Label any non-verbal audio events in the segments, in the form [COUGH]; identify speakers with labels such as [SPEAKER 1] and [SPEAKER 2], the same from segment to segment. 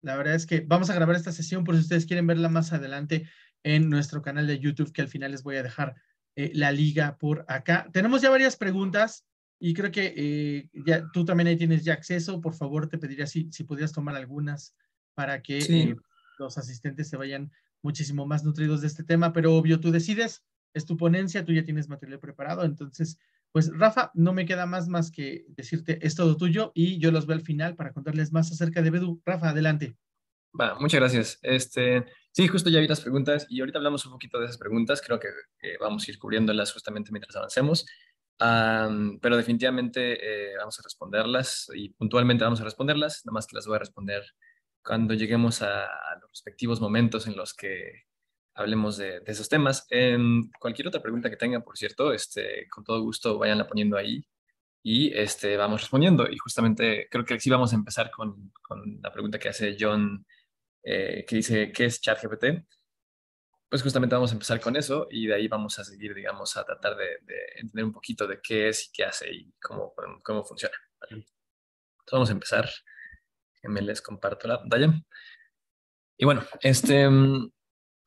[SPEAKER 1] La verdad es que vamos a grabar esta sesión por si ustedes quieren verla más adelante en nuestro canal de YouTube, que al final les voy a dejar eh, la liga por acá. Tenemos ya varias preguntas y creo que eh, ya, tú también ahí tienes ya acceso. Por favor, te pediría si, si pudieras tomar algunas para que eh, los asistentes se vayan muchísimo más nutridos de este tema, pero obvio, tú decides, es tu ponencia, tú ya tienes material preparado, entonces pues Rafa, no me queda más más que decirte es todo tuyo y yo los veo al final para contarles más acerca de Bedu. Rafa, adelante.
[SPEAKER 2] Va, muchas gracias. Este, sí, justo ya vi las preguntas y ahorita hablamos un poquito de esas preguntas. Creo que eh, vamos a ir cubriéndolas justamente mientras avancemos. pero definitivamente eh, vamos a responderlas y puntualmente vamos a responderlas, nada más que las voy a responder cuando lleguemos a los respectivos momentos en los que hablemos de, esos temas. Em, cualquier otra pregunta que tengan, por cierto, este, con todo gusto vayanla poniendo ahí y este, vamos respondiendo. Y justamente creo que sí vamos a empezar con, con la pregunta que hace John, eh, que dice, ¿qué es ChatGPT? Pues justamente vamos a empezar con eso y de ahí vamos a seguir, digamos, a tratar de, entender un poquito de qué es y qué hace y cómo, cómo funciona. Entonces vamos a empezar. Me les comparto la pantalla. Y bueno, este, em,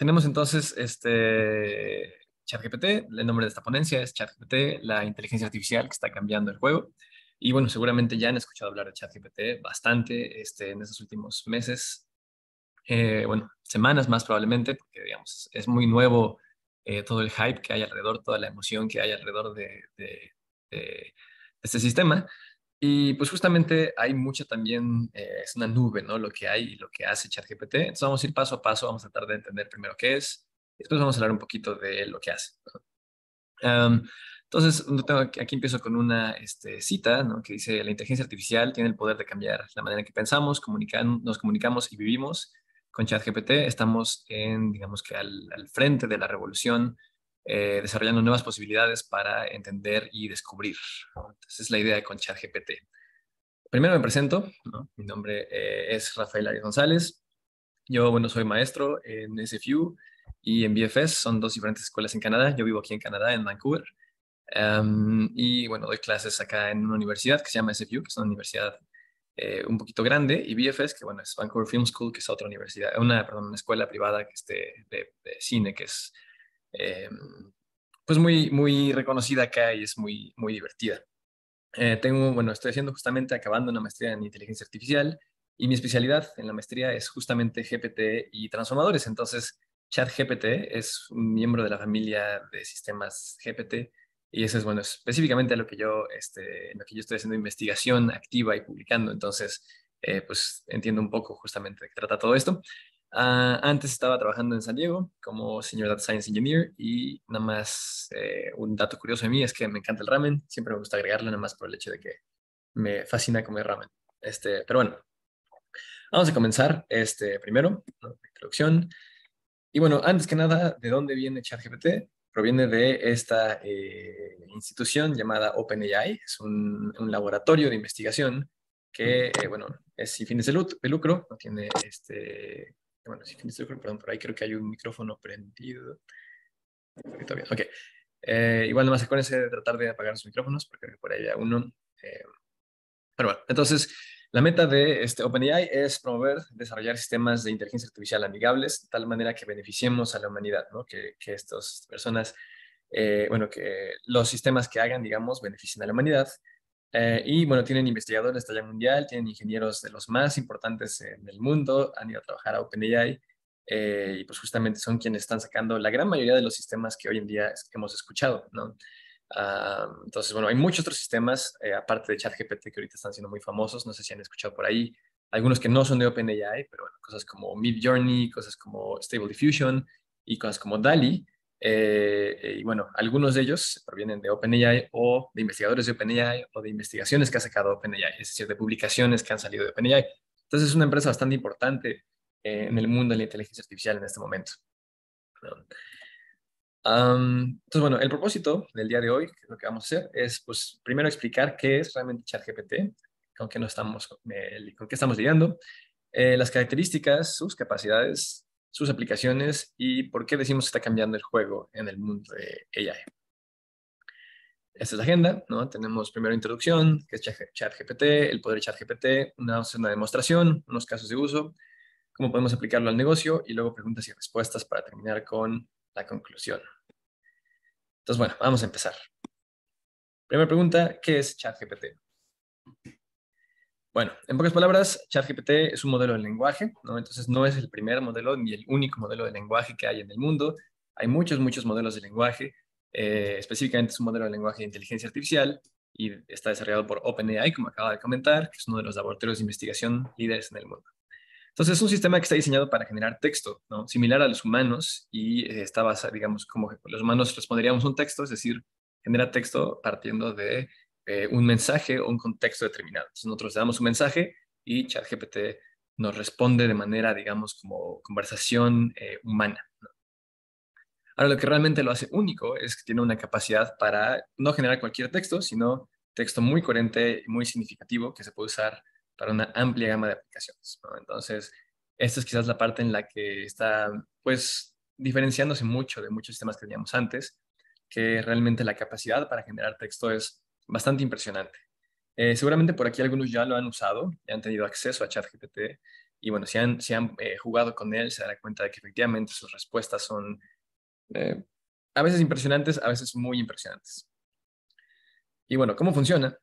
[SPEAKER 2] tenemos entonces este ChatGPT, el nombre de esta ponencia es ChatGPT, la inteligencia artificial que está cambiando el juego. Y bueno, seguramente ya han escuchado hablar de ChatGPT bastante este, en estos últimos meses, eh, bueno, semanas más probablemente, porque digamos, es muy nuevo eh, todo el hype que hay alrededor, toda la emoción que hay alrededor de, de este sistema. Y pues justamente hay mucha también, eh, es una nube, ¿no? Lo que hay y lo que hace ChatGPT. Entonces vamos a ir paso a paso, vamos a tratar de entender primero qué es, y después vamos a hablar un poquito de lo que hace. entonces, aquí empiezo con una este, cita ¿no? que dice, la inteligencia artificial tiene el poder de cambiar la manera en que pensamos, nos comunicamos y vivimos. Con ChatGPT estamos en, digamos que al frente de la revolución eh, desarrollando nuevas posibilidades para entender y descubrir. Esa es la idea con ChatGPT. Primero me presento, mi nombre eh, es Rafael Arias González, yo bueno, soy maestro en SFU y en BFS, son dos diferentes escuelas en Canadá, yo vivo aquí en Canadá, en Vancouver, em, y bueno, doy clases acá en una universidad que se llama SFU, que es una universidad eh, un poquito grande, y BFS, que bueno, es Vancouver Film School, que es otra universidad, una, perdón, una escuela privada que esté de cine, que es eh, pues muy, muy reconocida acá y es muy, muy divertida. Eh, tengo, bueno, estoy haciendo justamente acabando una maestría en inteligencia artificial y mi especialidad en la maestría es justamente GPT y transformadores. Entonces, ChatGPT es un miembro de la familia de sistemas GPT y eso es, bueno, específicamente lo que yo, este, en lo que yo estoy haciendo investigación activa y publicando. Entonces, eh, pues entiendo un poco justamente de qué trata todo esto. Ah, antes estaba trabajando en San Diego como Senior Data Science Engineer y nada más eh, un dato curioso de mí es que me encanta el ramen, siempre me gusta agregarlo nada más por el hecho de que me fascina comer ramen. Este, pero bueno, vamos a comenzar este, primero, la introducción. Y bueno, antes que nada, ¿de dónde viene ChatGPT? Proviene de esta eh, institución llamada OpenAI, es un, laboratorio de investigación que, eh, bueno, es sin fines de, lucro, no tiene este, bueno, si perdón, por ahí creo que hay un micrófono prendido. Está bien, ok. Eh, igual nomás acuérdense de tratar de apagar los micrófonos, porque por ahí hay uno. Eh, pero bueno, entonces, la meta de este OpenAI es promover, desarrollar sistemas de inteligencia artificial amigables, de tal manera que beneficiemos a la humanidad, ¿no? que, que estas personas, eh, bueno, que los sistemas que hagan, digamos, beneficien a la humanidad, eh, y bueno, tienen investigadores de talla mundial, tienen ingenieros de los más importantes en el mundo, han ido a trabajar a OpenAI eh, y pues justamente son quienes están sacando la gran mayoría de los sistemas que hoy en día hemos escuchado, ¿no? Ah, entonces, bueno, hay muchos otros sistemas, eh, aparte de ChatGPT, que ahorita están siendo muy famosos, no sé si han escuchado por ahí, algunos que no son de OpenAI, pero bueno, cosas como Midjourney, cosas como Stable Diffusion y cosas como DALI, eh, y bueno, algunos de ellos provienen de OpenAI o de investigadores de OpenAI o de investigaciones que ha sacado OpenAI, es decir, de publicaciones que han salido de OpenAI. Entonces es una empresa bastante importante eh, en el mundo de la inteligencia artificial en este momento. entonces, bueno, el propósito del día de hoy, lo que vamos a hacer, es pues primero explicar qué es realmente ChatGPT, con qué, no estamos, eh, con qué estamos lidiando, las características, sus capacidades, sus aplicaciones y por qué decimos que está cambiando el juego en el mundo de AI. Esta es la agenda, ¿no? Tenemos primero introducción, qué es ChatGPT, el poder de ChatGPT, una, una demostración, unos casos de uso, cómo podemos aplicarlo al negocio y luego preguntas y respuestas para terminar con la conclusión. Entonces, bueno, vamos a empezar. Primera pregunta, ¿qué es ChatGPT? Bueno, en pocas palabras, ChatGPT es un modelo de lenguaje, ¿no? Entonces no es el primer modelo ni el único modelo de lenguaje que hay en el mundo. Hay muchos, muchos modelos de lenguaje. Eh, específicamente es un modelo de lenguaje de inteligencia artificial y está desarrollado por OpenAI, como acaba de comentar, que es uno de los laboratorios de investigación líderes en el mundo. Entonces es un sistema que está diseñado para generar texto, Similar a los humanos y eh, está basado, digamos, como que los humanos responderíamos un texto, es decir, genera texto partiendo de eh, un mensaje o un contexto determinado. Entonces nosotros le damos un mensaje y ChatGPT nos responde de manera, digamos, como conversación eh, humana. Ahora, lo que realmente lo hace único es que tiene una capacidad para no generar cualquier texto, sino texto muy coherente y muy significativo que se puede usar para una amplia gama de aplicaciones. Entonces, esta es quizás la parte en la que está, pues, diferenciándose mucho de muchos sistemas que teníamos antes, que realmente la capacidad para generar texto es bastante impresionante. Eh, seguramente por aquí algunos ya lo han usado, ya han tenido acceso a ChatGPT y bueno, si han, eh, jugado con él, se dará cuenta de que efectivamente sus respuestas son eh, a veces impresionantes, a veces muy impresionantes. Y bueno, ¿cómo funciona?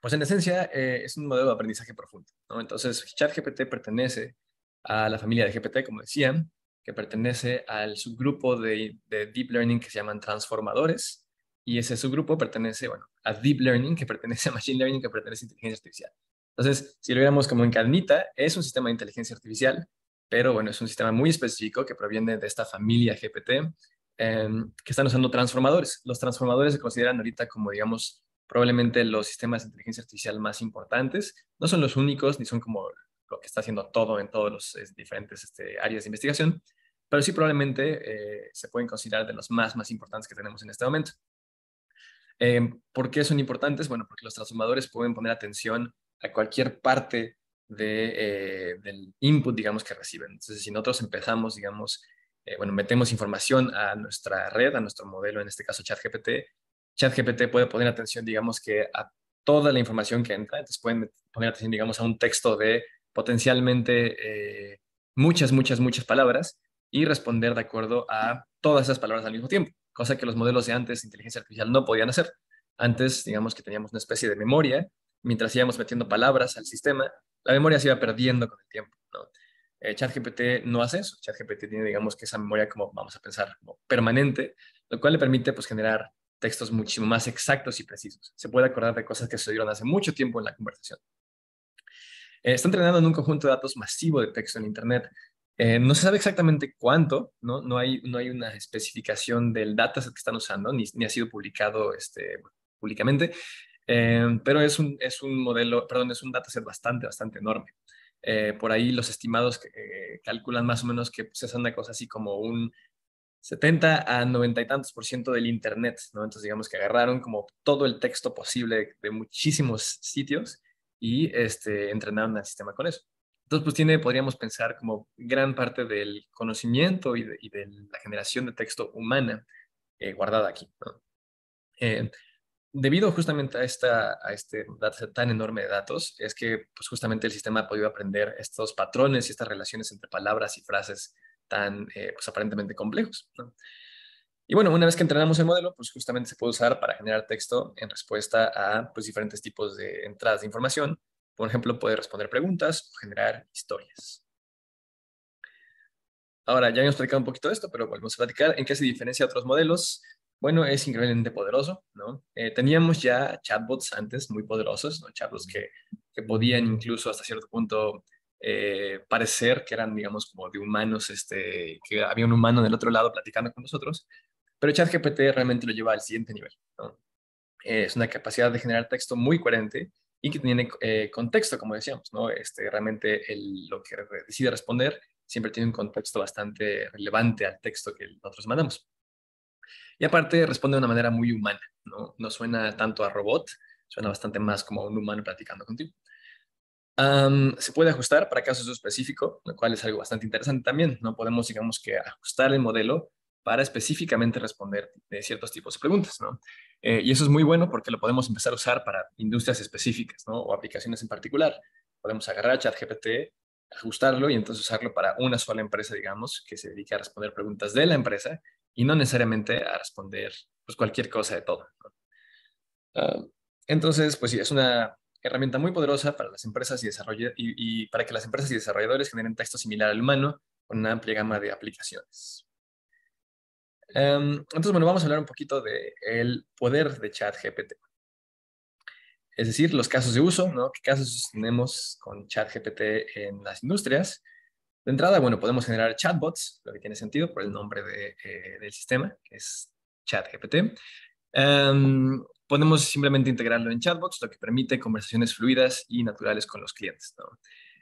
[SPEAKER 2] Pues en esencia es un modelo de aprendizaje profundo. Entonces, ChatGPT pertenece a la familia de GPT, como decían, que pertenece al subgrupo de, de Deep Learning que se llaman transformadores y ese subgrupo pertenece, bueno, a Deep Learning, que pertenece a Machine Learning, que pertenece a Inteligencia Artificial. Entonces, si lo viéramos como en calnita es un sistema de inteligencia artificial, pero bueno, es un sistema muy específico que proviene de esta familia GPT, em, que están usando transformadores. Los transformadores se consideran ahorita como, digamos, probablemente los sistemas de inteligencia artificial más importantes. No son los únicos, ni son como lo que está haciendo todo en todos las diferentes este, áreas de investigación, pero sí probablemente eh, se pueden considerar de los más, más importantes que tenemos en este momento. Em, ¿Por qué son importantes? Bueno, porque los transformadores pueden poner atención a cualquier parte de, eh, del input, digamos, que reciben. Entonces, si nosotros empezamos, digamos, eh, bueno, metemos información a nuestra red, a nuestro modelo, en este caso ChatGPT, ChatGPT puede poner atención, digamos, que a toda la información que entra, entonces pueden poner atención, digamos, a un texto de potencialmente eh, muchas, muchas, muchas palabras y responder de acuerdo a todas esas palabras al mismo tiempo cosa que los modelos de antes de inteligencia artificial no podían hacer. Antes, digamos que teníamos una especie de memoria, mientras íbamos metiendo palabras al sistema, la memoria se iba perdiendo con el tiempo. ¿no? Eh, ChatGPT no hace eso. ChatGPT tiene, digamos, que esa memoria, como vamos a pensar, como permanente, lo cual le permite pues, generar textos muchísimo más exactos y precisos. Se puede acordar de cosas que sucedieron hace mucho tiempo en la conversación. Eh, está entrenando en un conjunto de datos masivo de texto en Internet eh, no se sabe exactamente cuánto, ¿no? No hay, no hay una especificación del dataset que están usando, ni, ha sido publicado este, públicamente, eh, pero es un, es un modelo, perdón, es un dataset bastante, bastante enorme. Eh, por ahí los estimados calculan más o menos que se pues, es una cosa así como un 70 a 90 y tantos por ciento del Internet, ¿no? Entonces digamos que agarraron como todo el texto posible de muchísimos sitios y este, entrenaron al sistema con eso. Entonces, pues tiene, podríamos pensar, como gran parte del conocimiento y de, la generación de texto humana eh, guardada aquí. Eh, debido justamente a, esta, a este dataset tan enorme de datos, es que pues, justamente el sistema ha podido aprender estos patrones y estas relaciones entre palabras y frases tan eh, pues, aparentemente complejos. Y bueno, una vez que entrenamos el modelo, pues justamente se puede usar para generar texto en respuesta a pues, diferentes tipos de entradas de información, por ejemplo, puede responder preguntas o generar historias. Ahora, ya hemos platicado un poquito esto, pero volvemos a platicar en qué se diferencia de otros modelos. Bueno, es increíblemente poderoso, ¿no? Eh, teníamos ya chatbots antes muy poderosos, Chatbots que, podían incluso hasta cierto punto eh, parecer que eran, digamos, como de humanos, este, que había un humano en el otro lado platicando con nosotros, pero ChatGPT realmente lo lleva al siguiente nivel. es una capacidad de generar texto muy coherente y que tiene eh, contexto, como decíamos, ¿no? Este, realmente lo que decide responder siempre tiene un contexto bastante relevante al texto que nosotros mandamos. Y aparte responde de una manera muy humana, ¿no? No suena tanto a robot, suena bastante más como a un humano platicando contigo. se puede ajustar para casos específicos, lo cual es algo bastante interesante también. No podemos, digamos que, ajustar el modelo para específicamente responder de ciertos tipos de preguntas, ¿no? Eh, y eso es muy bueno porque lo podemos empezar a usar para industrias específicas o aplicaciones en particular. Podemos agarrar ChatGPT, ajustarlo y entonces usarlo para una sola empresa, digamos, que se dedique a responder preguntas de la empresa y no necesariamente a responder pues, cualquier cosa de todo. Ah, entonces, pues sí, es una herramienta muy poderosa para las empresas y, desarrollo, y, y para que las empresas y desarrolladores generen texto similar al humano con una amplia gama de aplicaciones. Em, entonces, bueno, vamos a hablar un poquito del poder de ChatGPT. Es decir, los casos de uso, ¿no? ¿Qué casos tenemos con ChatGPT en las industrias? De entrada, bueno, podemos generar chatbots, lo que tiene sentido por el nombre de, eh, del sistema, que es ChatGPT. Em, podemos simplemente integrarlo en chatbots, lo que permite conversaciones fluidas y naturales con los clientes, ¿no?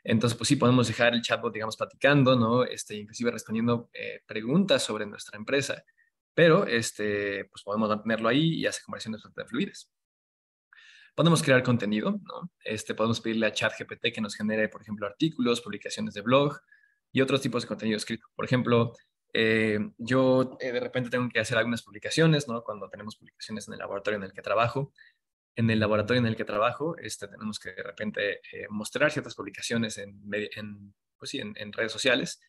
[SPEAKER 2] Entonces, pues sí, podemos dejar el chatbot, digamos, platicando, ¿no? Este, inclusive respondiendo eh, preguntas sobre nuestra empresa pero este, pues, podemos mantenerlo ahí y hacer conversiones de fluides. Podemos crear contenido, ¿no? este, podemos pedirle a ChatGPT que nos genere, por ejemplo, artículos, publicaciones de blog y otros tipos de contenido escrito. Por ejemplo, eh, yo eh, de repente tengo que hacer algunas publicaciones, ¿no? cuando tenemos publicaciones en el laboratorio en el que trabajo. En el laboratorio en el que trabajo, este, tenemos que de repente eh, mostrar ciertas publicaciones en, pues en, en redes sociales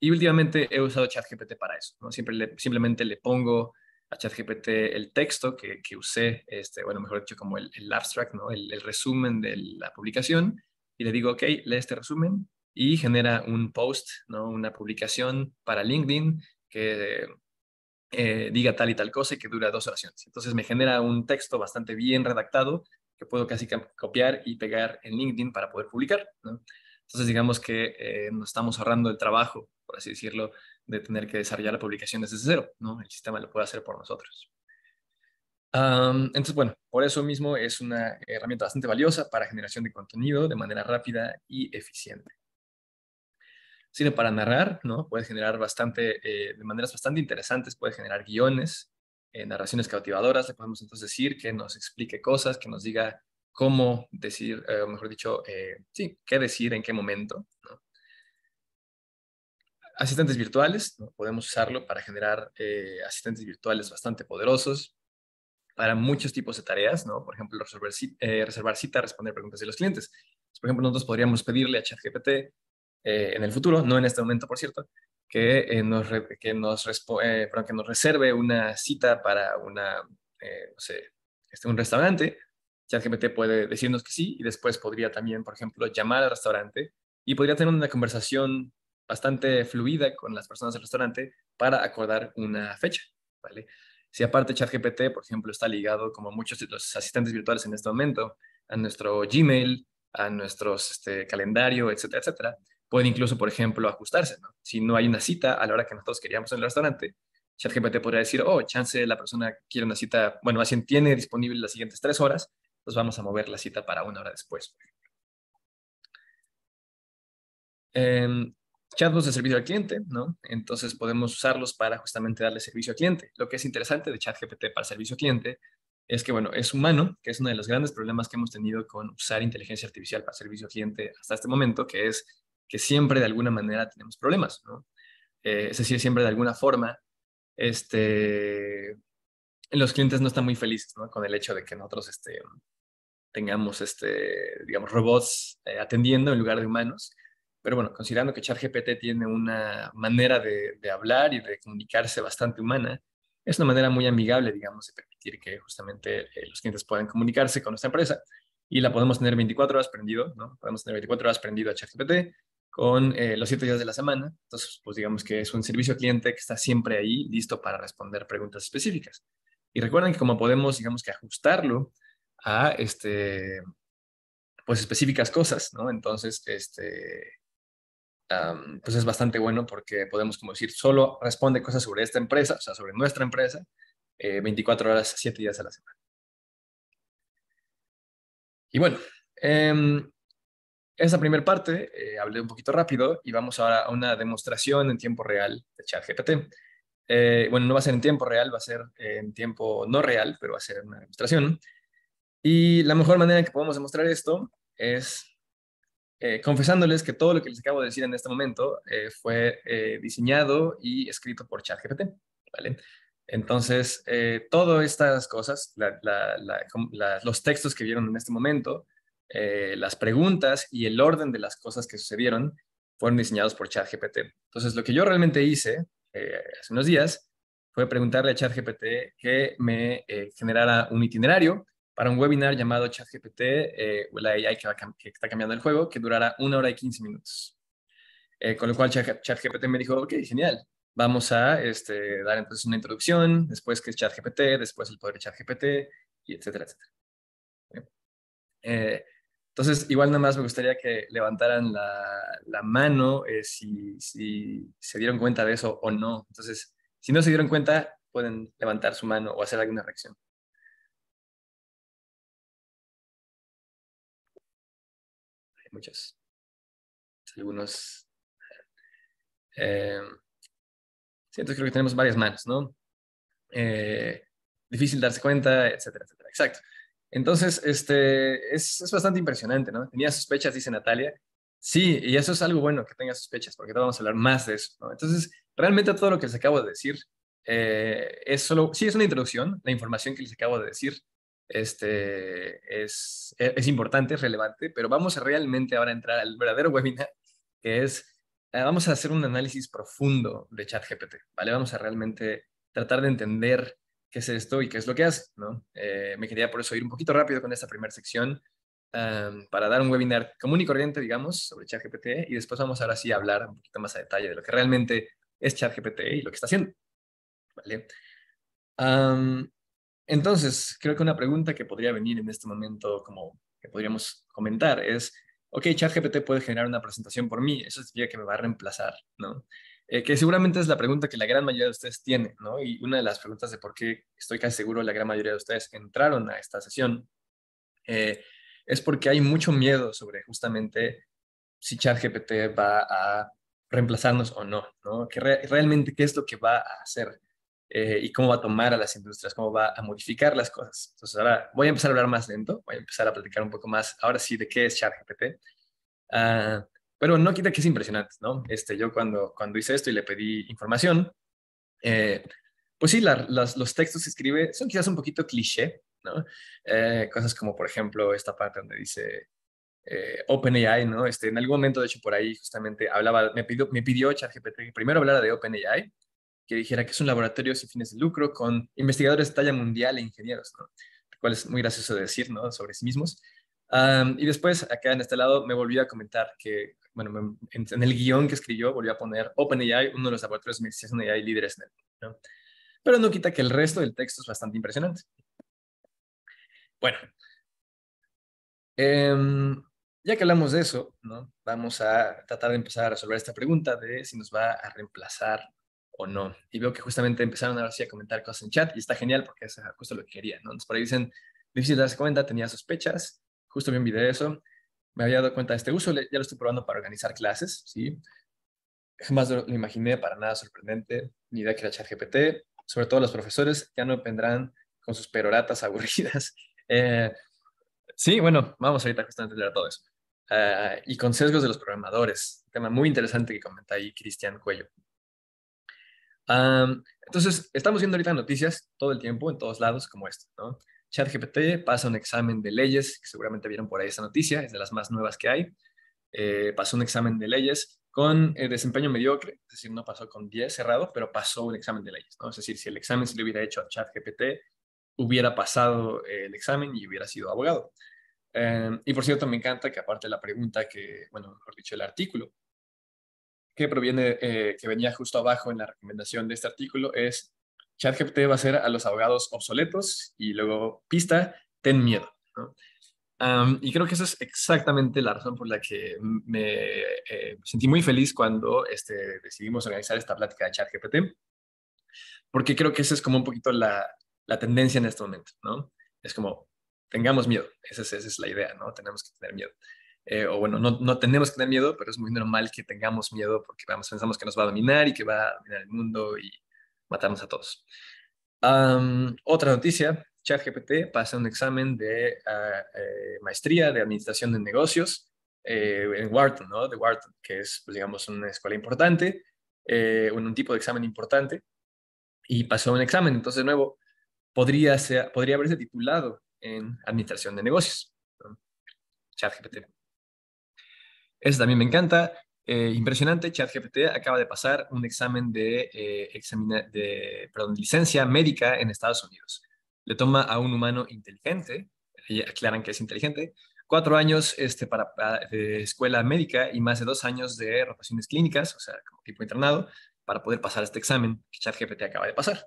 [SPEAKER 2] y últimamente he usado ChatGPT para eso, ¿no? Siempre simplemente le pongo a ChatGPT el texto que, que, usé, este, bueno, mejor dicho, como el, abstract, ¿no? El, resumen de la publicación, y le digo, ok, lee este resumen y genera un post, ¿no? Una publicación para LinkedIn que eh, diga tal y tal cosa y que dura dos oraciones. Entonces me genera un texto bastante bien redactado que puedo casi copiar y pegar en LinkedIn para poder publicar, ¿no? Entonces, digamos que eh, nos estamos ahorrando el trabajo, por así decirlo, de tener que desarrollar la publicación desde cero, ¿no? El sistema lo puede hacer por nosotros. entonces, bueno, por eso mismo es una herramienta bastante valiosa para generación de contenido de manera rápida y eficiente. sino para narrar, ¿no? Puede generar bastante, eh, de maneras bastante interesantes, puede generar guiones, eh, narraciones cautivadoras, le podemos entonces decir que nos explique cosas, que nos diga cómo decir, eh, mejor dicho, eh, sí, qué decir, en qué momento. Asistentes virtuales, ¿no? podemos usarlo para generar eh, asistentes virtuales bastante poderosos para muchos tipos de tareas, Por ejemplo, eh, reservar cita, responder preguntas de los clientes. por ejemplo, nosotros podríamos pedirle a ChatGPT en el futuro, no en este momento, por cierto, que, nos, nos, que nos reserve una cita para una, este, un restaurante ChatGPT puede decirnos que sí y después podría también, por ejemplo, llamar al restaurante y podría tener una conversación bastante fluida con las personas del restaurante para acordar una fecha, ¿vale? Si aparte ChatGPT, por ejemplo, está ligado, como muchos de los asistentes virtuales en este momento, a nuestro Gmail, a nuestro este, calendario, etcétera, etcétera, puede incluso, por ejemplo, ajustarse, Si no hay una cita a la hora que nosotros queríamos en el restaurante, ChatGPT podría decir, oh, chance la persona quiere una cita, bueno, así tiene disponible las siguientes tres horas, entonces, vamos a mover la cita para una hora después. Eh, chatbots de servicio al cliente, ¿no? Entonces podemos usarlos para justamente darle servicio al cliente. Lo que es interesante de ChatGPT para servicio al cliente es que, bueno, es humano, que es uno de los grandes problemas que hemos tenido con usar inteligencia artificial para servicio al cliente hasta este momento, que es que siempre de alguna manera tenemos problemas, ¿no? Eh, es decir, siempre de alguna forma, este, los clientes no están muy felices, ¿no? Con el hecho de que nosotros, este, tengamos, este, digamos, robots eh, atendiendo en lugar de humanos. Pero bueno, considerando que ChatGPT tiene una manera de, hablar y de comunicarse bastante humana, es una manera muy amigable, digamos, de permitir que justamente eh, los clientes puedan comunicarse con nuestra empresa y la podemos tener 24 horas prendido, ¿no? Podemos tener 24 horas prendido a ChatGPT con eh, los 7 días de la semana. Entonces, pues digamos que es un servicio cliente que está siempre ahí listo para responder preguntas específicas. Y recuerden que como podemos, digamos que ajustarlo a este, pues específicas cosas, ¿no? Entonces, este, pues es bastante bueno porque podemos como decir, solo responde cosas sobre esta empresa, o sea, sobre nuestra empresa, 24 eh, horas, 7 días a la semana. Y bueno, em, eh, esa primera parte hablé un poquito rápido y vamos ahora a una demostración en tiempo real de ChatGPT. Eh, bueno, no va a ser en tiempo real, va a ser en tiempo no real, pero va a ser una demostración. Y la mejor manera que podemos demostrar esto es eh, confesándoles que todo lo que les acabo de decir en este momento eh, fue eh, diseñado y escrito por ChatGPT, ¿vale? Entonces, todas estas cosas, los textos que vieron en este momento, las preguntas y el orden de las cosas que sucedieron fueron diseñados por ChatGPT. Entonces, lo que yo realmente hice hace unos días fue preguntarle a ChatGPT que me generara un itinerario para un webinar llamado ChatGPT, eh, la AI que, está cambiando el juego, que durará una hora y 15 minutos. Eh, con lo cual ChatGPT me dijo, ok, genial, vamos a este, dar entonces una introducción, después qué es ChatGPT, después el poder de ChatGPT, y etcétera, etcétera. Eh, entonces, igual nada más me gustaría que levantaran la, mano eh, si se dieron cuenta de eso o no. Entonces, si no se dieron cuenta, pueden levantar
[SPEAKER 3] su mano o hacer alguna reacción. muchos, algunos.
[SPEAKER 2] Eh, sí, entonces creo que tenemos varias manos, ¿no? Eh, difícil darse cuenta, etcétera, etcétera. Exacto. Entonces, este, es, es, bastante impresionante, ¿no? Tenía sospechas, dice Natalia. Sí, y eso es algo bueno que tenga sospechas, porque ahora vamos a hablar más de eso, ¿no? Entonces, realmente todo lo que les acabo de decir eh, es solo, sí, es una introducción, la información que les acabo de decir este, es, e, es importante, es relevante, pero vamos a realmente ahora entrar al verdadero webinar, que es, eh, vamos a hacer un análisis profundo de ChatGPT, ¿vale? Vamos a realmente tratar de entender qué es esto y qué es lo que hace, ¿no? Eh, me quería por eso ir un poquito rápido con esta primera sección para dar un webinar común y corriente, digamos, sobre ChatGPT y después vamos ahora sí a hablar un poquito más a detalle de lo que realmente es ChatGPT y lo que está haciendo, ¿vale? Entonces, creo que una pregunta que podría venir en este momento, como que podríamos comentar, es, ok, ChatGPT puede generar una presentación por mí, eso significa que me va a reemplazar, ¿no? Eh, que seguramente es la pregunta que la gran mayoría de ustedes tiene, ¿no? Y una de las preguntas de por qué estoy casi seguro la gran mayoría de ustedes entraron a esta sesión eh, es porque hay mucho miedo sobre justamente si ChatGPT va a reemplazarnos o no, ¿no? Que realmente qué es lo que va a hacer. Eh, y cómo va a tomar a las industrias, cómo va a modificar las cosas. Entonces ahora voy a empezar a hablar más lento, voy a empezar a platicar un poco más ahora sí de qué es ChatGPT. Ah, pero no quita que es impresionante, ¿no? Este, yo cuando, cuando hice esto y le pedí información, eh, pues sí, los textos que escribe son quizás un poquito cliché, ¿no? Eh, cosas como, por ejemplo, esta parte donde dice OpenAI, ¿no? Este, en algún momento, de hecho, por ahí justamente hablaba, me pidió, me pidió ChatGPT que primero hablara de OpenAI que dijera que es un laboratorio sin fines de lucro con investigadores de talla mundial e ingenieros, ¿no? lo cual es muy gracioso de decir ¿no? sobre sí mismos. y después, acá en este lado, me volvió a comentar que, bueno, en, el guión que escribió, volvió a poner OpenAI, uno de los laboratorios de investigación AI líderes net ¿no? Pero no quita que el resto del texto es bastante impresionante. Bueno, em, ya que hablamos de eso, ¿no? vamos a tratar de empezar a resolver esta pregunta de si nos va a reemplazar o no. Y veo que justamente empezaron ahora sí a comentar cosas en chat y está genial porque es justo lo que quería, ¿no? Entonces por ahí dicen, difícil darse cuenta, tenía sospechas, justo vi un video de eso, me había dado cuenta de este uso, ya lo estoy probando para organizar clases, ¿sí? Jamás lo, imaginé, para nada sorprendente, ni idea que era ChatGPT, sobre todo los profesores ya no vendrán con sus peroratas [LAUGHS] aburridas. Eh, sí, bueno, vamos ahorita justamente a leer todo eso. Ah, y con sesgos de los programadores, tema muy interesante que comenta ahí Cristian Cuello entonces, estamos viendo ahorita noticias todo el tiempo, en todos lados, como esto, ¿no? ChatGPT pasa un examen de leyes, que seguramente vieron por ahí esa noticia, es de las más nuevas que hay. Eh, pasó un examen de leyes con eh, desempeño mediocre, es decir, no pasó con 10 cerrado, pero pasó un examen de leyes, ¿no? Es decir, si el examen se le hubiera hecho a ChatGPT, hubiera pasado eh, el examen y hubiera sido abogado. Em, y por cierto, me encanta que aparte de la pregunta que, bueno, mejor dicho, el artículo que proviene, eh, que venía justo abajo en la recomendación de este artículo es ChatGPT va a ser a los abogados obsoletos y luego pista, ten miedo. y creo que esa es exactamente la razón por la que me eh, sentí muy feliz cuando este, decidimos organizar esta plática de ChatGPT, porque creo que esa es como un poquito la, la tendencia en este momento, ¿no? Es como, tengamos miedo, esa es, esa es, la idea, ¿no? Tenemos que tener miedo. Eh, o bueno, no, tenemos que tener miedo, pero es muy normal que tengamos miedo porque vamos, pensamos que nos va a dominar y que va a dominar el mundo y matarnos a todos. otra noticia, ChatGPT pasa un examen de ah, eh, maestría de administración de negocios eh, en Wharton, ¿no? De Wharton, que es, pues, digamos, una escuela importante, un, tipo de examen importante, y pasó un examen. Entonces, de nuevo, podría, podría haberse titulado en administración de negocios. ChatGPT. Eso también me encanta. Eh, impresionante, ChatGPT acaba de pasar un examen de, eh, de perdón, licencia médica en Estados Unidos. Le toma a un humano inteligente, aclaran que es inteligente, cuatro años este, para, de escuela médica y más de dos años de rotaciones clínicas, o sea, como tipo internado, para poder pasar este examen que ChatGPT acaba de pasar.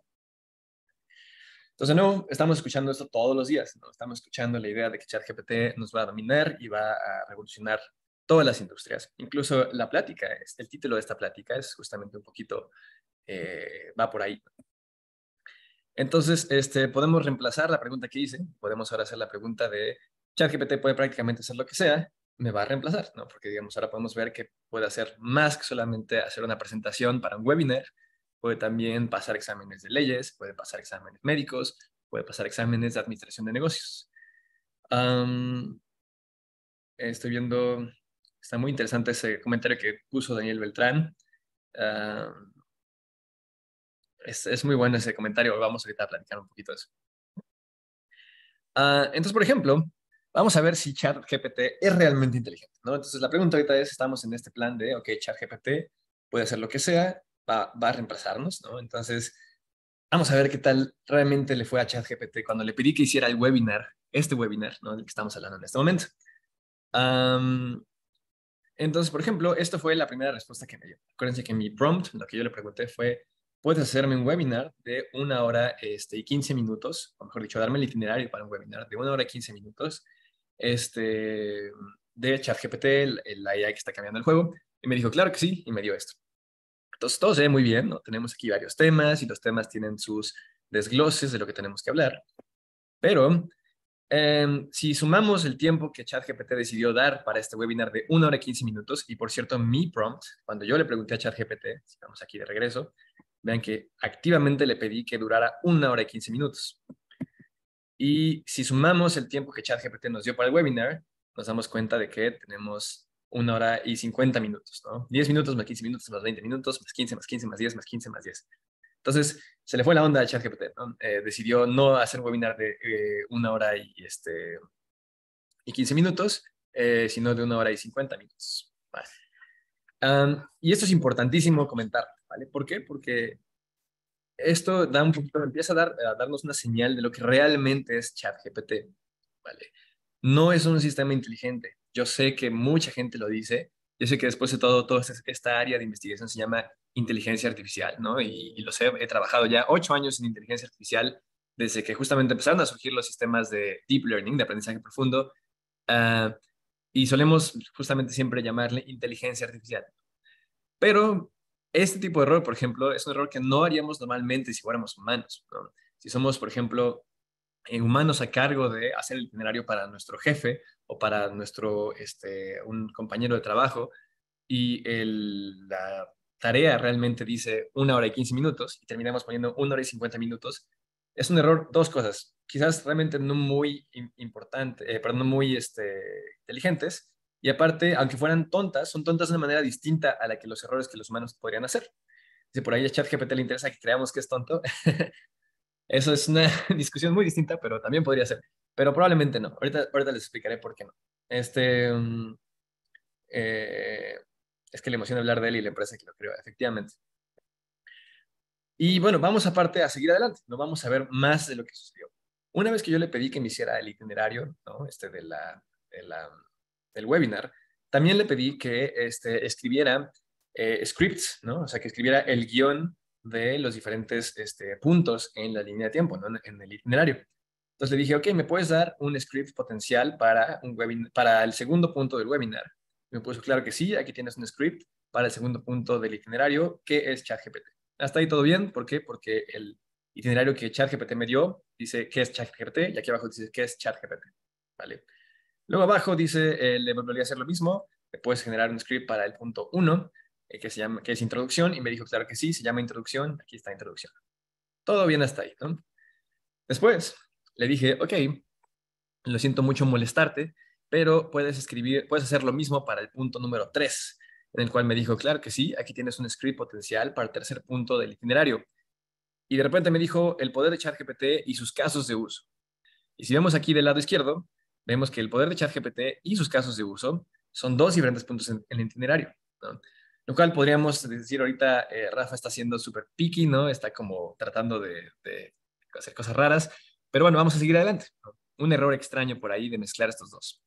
[SPEAKER 2] Entonces, no, estamos escuchando esto todos los días, estamos escuchando la idea de que ChatGPT nos va a dominar y va a revolucionar todas las industrias. Incluso la plática, el título de esta plática es justamente un poquito, eh, va por ahí. Entonces, este, podemos reemplazar la pregunta que hice, podemos ahora hacer la pregunta de ChatGPT puede prácticamente hacer lo que sea, me va a reemplazar, ¿no? Porque, digamos, ahora podemos ver que puede hacer más que solamente hacer una presentación para un webinar, puede también pasar exámenes de leyes, puede pasar exámenes médicos, puede pasar exámenes de administración de negocios. estoy viendo Está muy interesante ese comentario que puso Daniel Beltrán. Ah, es, muy bueno ese comentario. Vamos ahorita a platicar un poquito de eso. Ah, entonces, por ejemplo, vamos a ver si ChatGPT es realmente inteligente. ¿no? Entonces, la pregunta ahorita es, estamos en este plan de, ok, ChatGPT puede hacer lo que sea, va, a reemplazarnos, ¿no? Entonces, vamos a ver qué tal realmente le fue a ChatGPT cuando le pedí que hiciera el webinar, este webinar, ¿no? Del que estamos hablando en este momento. Entonces, por ejemplo, esto fue la primera respuesta que me dio. Acuérdense que mi prompt, lo que yo le pregunté fue, ¿puedes hacerme un webinar de una hora este, y 15 minutos? O mejor dicho, darme el itinerario para un webinar de una hora y 15 minutos este, de ChatGPT, la IA que está cambiando el juego. Y me dijo, claro que sí, y me dio esto. Entonces, todo se ve muy bien, ¿no? Tenemos aquí varios temas y los temas tienen sus desgloses de lo que tenemos que hablar. Pero Um, si sumamos el tiempo que ChatGPT decidió dar para este webinar de 1 hora y 15 minutos, y por cierto, mi prompt, cuando yo le pregunté a ChatGPT, si vamos aquí de regreso, vean que activamente le pedí que durara 1 hora y 15 minutos. Y si sumamos el tiempo que ChatGPT nos dio para el webinar, nos damos cuenta de que tenemos 1 hora y 50 minutos, ¿no? 10 minutos más 15 minutos más 20 minutos, más 15 más 15 más 10 más 15 más 10. Entonces, se le fue la onda a ChatGPT, eh, decidió no hacer webinar de eh, una hora y, este, y 15 minutos, eh, sino de una hora y 50 minutos. y esto es importantísimo comentar, ¿vale? ¿Por qué? Porque esto da un empieza a, dar, a darnos una señal de lo que realmente es ChatGPT, ¿vale? No es un sistema inteligente. Yo sé que mucha gente lo dice, yo sé que después de todo, toda esta área de investigación se llama inteligencia artificial, ¿no? Y, lo sé, he trabajado ya ocho años en inteligencia artificial desde que justamente empezaron a surgir los sistemas de deep learning, de aprendizaje profundo, ah, y solemos justamente siempre llamarle inteligencia artificial. Pero este tipo de error, por ejemplo, es un error que no haríamos normalmente si fuéramos humanos. ¿no? Si somos, por ejemplo, eh, humanos a cargo de hacer el itinerario para nuestro jefe o para nuestro este, un compañero de trabajo y la tarea realmente dice una hora y 15 minutos y terminamos poniendo una hora y 50 minutos, es un error dos cosas. Quizás realmente no muy importante, eh, no muy este, inteligentes. Y aparte, aunque fueran tontas, son tontas de una manera distinta a la que los errores que los humanos podrían hacer. Si por ahí a ChatGPT le interesa que creamos que es tonto, [LAUGHS] Eso es una [LAUGHS] discusión muy distinta, pero también podría ser. Pero probablemente no. Ahorita, ahorita les explicaré por qué no. Este, mm, eh, es que le emociona hablar de él y la empresa que lo creó, efectivamente. Y bueno, vamos aparte a seguir adelante. No vamos a ver más de lo que sucedió. Una vez que yo le pedí que me hiciera el itinerario este de la, del webinar, también le pedí que este, escribiera eh, scripts, ¿no? o sea, que escribiera el guión de los diferentes este, puntos en la línea de tiempo, en el itinerario. Entonces le dije, ok, ¿me puedes dar un script potencial para, un webinar, para el segundo punto del webinar? me puso, claro que sí, aquí tienes un script para el segundo punto del itinerario, que es ChatGPT. Hasta ahí todo bien, ¿por qué? Porque el itinerario que ChatGPT me dio dice que es ChatGPT y aquí abajo dice que es ChatGPT, ¿vale? Luego abajo dice, eh, le volvería a hacer lo mismo, le puedes generar un script para el punto 1 eh, que, se llama, que es introducción, y me dijo, claro que sí, se llama introducción, aquí está introducción. Todo bien hasta ahí, ¿no? Después le dije, ok, lo siento mucho molestarte, pero puedes escribir, puedes hacer lo mismo para el punto número 3, en el cual me dijo, claro que sí, aquí tienes un script potencial para el tercer punto del itinerario. Y de repente me dijo el poder de ChatGPT y sus casos de uso. Y si vemos aquí del lado izquierdo, vemos que el poder de ChatGPT y sus casos de uso son dos diferentes puntos en, en el itinerario. ¿no? Lo cual podríamos decir ahorita, eh, Rafa está siendo súper picky, ¿no? Está como tratando de, hacer cosas raras. Pero bueno, vamos a seguir adelante. Un error extraño por ahí de mezclar estos dos.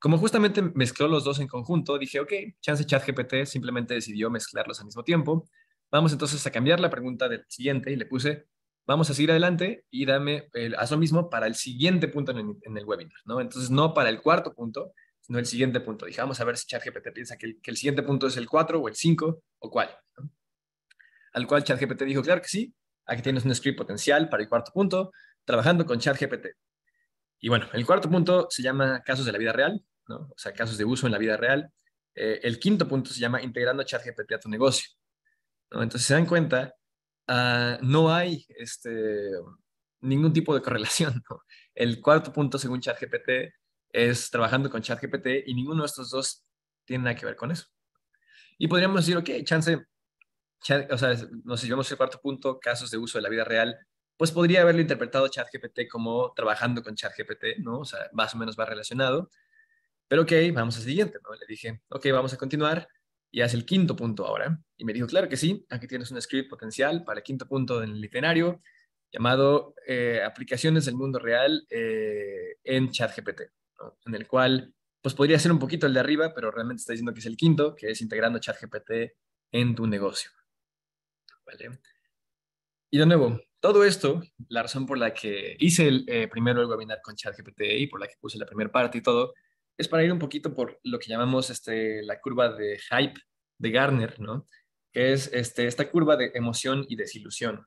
[SPEAKER 2] Como justamente mezcló los dos en conjunto, dije, ok, chance ChatGPT simplemente decidió mezclarlos al mismo tiempo. Vamos entonces a cambiar la pregunta del siguiente y le puse, vamos a seguir adelante y dame, a haz lo mismo para el siguiente punto en el, en el webinar, ¿no? Entonces, no para el cuarto punto, no el siguiente punto. Dije, a ver si ChatGPT piensa que el, siguiente punto es el 4 o el 5 o cuál. Al cual ChatGPT dijo, claro que sí, aquí tienes un script potencial para el cuarto punto, trabajando con ChatGPT. Y bueno, el cuarto punto se llama casos de la vida real, ¿no? o sea, casos de uso en la vida real. Eh, el quinto punto se llama integrando ChatGPT a tu negocio. ¿no? Entonces se dan cuenta, ah, no hay este, ningún tipo de correlación. El cuarto punto, según ChatGPT, es trabajando con ChatGPT y ninguno de estos dos tiene nada que ver con eso. Y podríamos decir, ok, chance, o sea, nos llevamos el cuarto punto, casos de uso de la vida real, pues podría haberlo interpretado ChatGPT como trabajando con ChatGPT, ¿no? O sea, más o menos va relacionado. Pero ok, vamos al siguiente, ¿no? Le dije, ok, vamos a continuar. Y hace el quinto punto ahora. Y me dijo, claro que sí, aquí tienes un script potencial para el quinto punto del itinerario llamado eh, Aplicaciones del Mundo Real eh, en ChatGPT en el cual pues podría ser un poquito el de arriba, pero realmente está diciendo que es el quinto, que es integrando ChatGPT en tu negocio. ¿Vale? Y de nuevo, todo esto, la razón por la que hice el, eh, primero el webinar con ChatGPT y por la que puse la primera parte y todo, es para ir un poquito por lo que llamamos este, la curva de hype de Garner, ¿no? Que es este, esta curva de emoción y desilusión.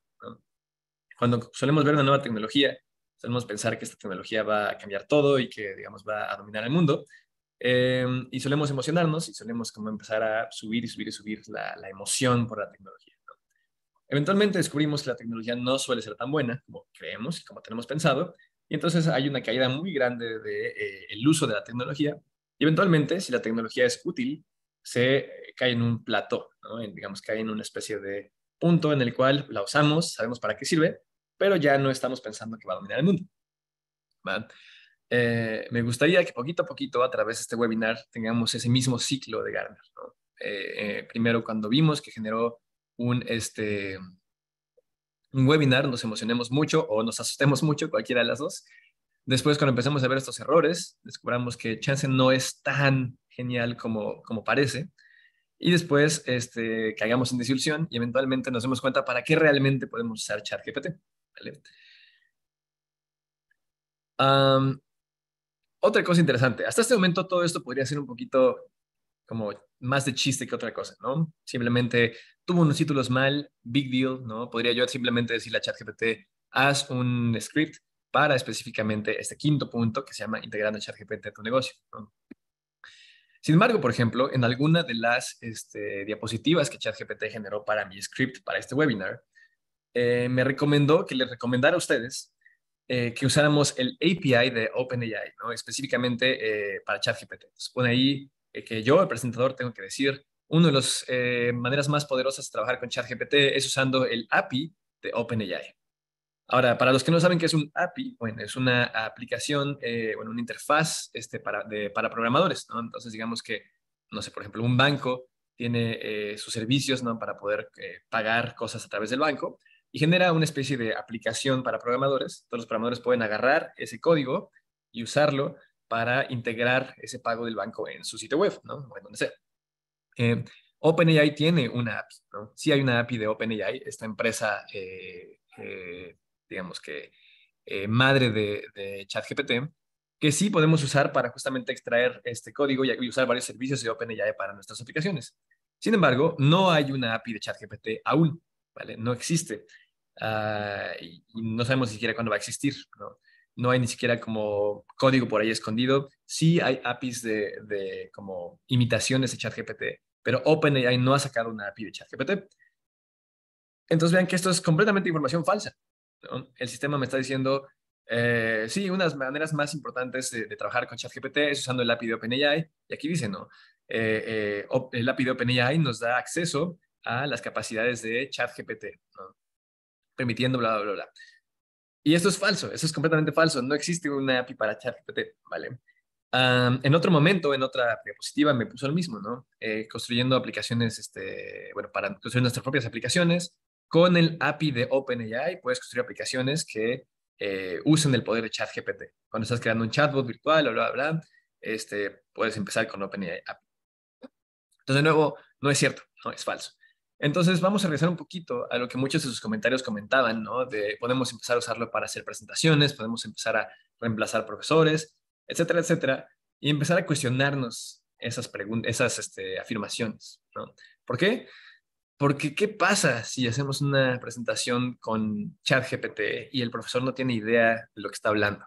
[SPEAKER 2] Cuando solemos ver una nueva tecnología, Solemos pensar que esta tecnología va a cambiar todo y que, digamos, va a dominar el mundo. Eh, y solemos emocionarnos y solemos como empezar a subir y subir y subir la, emoción por la tecnología. Eventualmente descubrimos que la tecnología no suele ser tan buena como creemos y como tenemos pensado. Y entonces hay una caída muy grande del de, eh, el uso de la tecnología. Y eventualmente, si la tecnología es útil, se cae en un plató, ¿no? digamos, cae en una especie de punto en el cual la usamos, sabemos para qué sirve, pero ya no estamos pensando que va a dominar el mundo. Eh, me gustaría que poquito a poquito a través de este webinar tengamos ese mismo ciclo de Garner. Eh, eh, primero, cuando vimos que generó un, este, un webinar, nos emocionemos mucho o nos asustemos mucho, cualquiera de las dos. Después, cuando empezamos a ver estos errores, descubramos que Chance no es tan genial como, como parece. Y después este, caigamos en desilusión y eventualmente nos demos cuenta para qué realmente podemos usar ChatGPT otra cosa interesante, hasta este momento todo esto podría ser un poquito como más de chiste que otra cosa, ¿no? Simplemente tuvo unos títulos mal, big deal, ¿no? Podría yo simplemente decirle a ChatGPT, haz un script para específicamente este quinto punto que se llama integrando ChatGPT a tu negocio. Sin embargo, por ejemplo, en alguna de las este, diapositivas que ChatGPT generó para mi script, para este webinar, eh, me recomendó que les recomendara a ustedes eh, que usáramos el API de OpenAI, específicamente eh, para ChatGPT. Se pone ahí que yo, el presentador, tengo que decir, una de las maneras más poderosas de trabajar con ChatGPT es usando el API de OpenAI. Ahora, para los que no saben qué es un API, bueno, es una aplicación, bueno, una interfaz este, para, para programadores, ¿no? Entonces, digamos que, no sé, por ejemplo, un banco tiene sus servicios ¿no? para poder pagar cosas a través del banco y genera una especie de aplicación para programadores. Todos los programadores pueden agarrar ese código y usarlo para integrar ese pago del banco en su sitio web, ¿no? O en donde sea. Eh, OpenAI tiene una API, Sí hay una API de OpenAI, esta empresa, eh, eh, digamos que madre de, de ChatGPT, que sí podemos usar para justamente extraer este código y usar varios servicios de OpenAI para nuestras aplicaciones. Sin embargo, no hay una API de ChatGPT aún, ¿vale? No existe. Ah, y, no sabemos ni siquiera cuándo va a existir. ¿no? no hay ni siquiera como código por ahí escondido. Sí hay APIs de, como imitaciones de ChatGPT, pero OpenAI no ha sacado una API de ChatGPT. Entonces vean que esto es completamente información falsa. El sistema me está diciendo, eh, sí, unas maneras más importantes de, trabajar con ChatGPT es usando el API de OpenAI. Y aquí dice, ¿no? Eh, eh, el API de OpenAI nos da acceso a las capacidades de ChatGPT. ¿no? permitiendo bla, bla, bla. Y esto es falso, eso es completamente falso. No existe una API para ChatGPT, ¿vale? en otro momento, en otra diapositiva, me puso lo mismo, ¿no? Eh, construyendo aplicaciones, este, bueno, para construir nuestras propias aplicaciones. Con el API de OpenAI puedes construir aplicaciones que eh, usen el poder de ChatGPT. Cuando estás creando un chatbot virtual, bla, bla, bla, este, puedes empezar con OpenAI Entonces, de nuevo, no es cierto, no es falso. Entonces, vamos a regresar un poquito a lo que muchos de sus comentarios comentaban, ¿no? De podemos empezar a usarlo para hacer presentaciones, podemos empezar a reemplazar profesores, etcétera, etcétera, y empezar a cuestionarnos esas, esas este, afirmaciones, ¿no? ¿Por qué? Porque, ¿qué pasa si hacemos una presentación con ChatGPT y el profesor no tiene idea de lo que está hablando?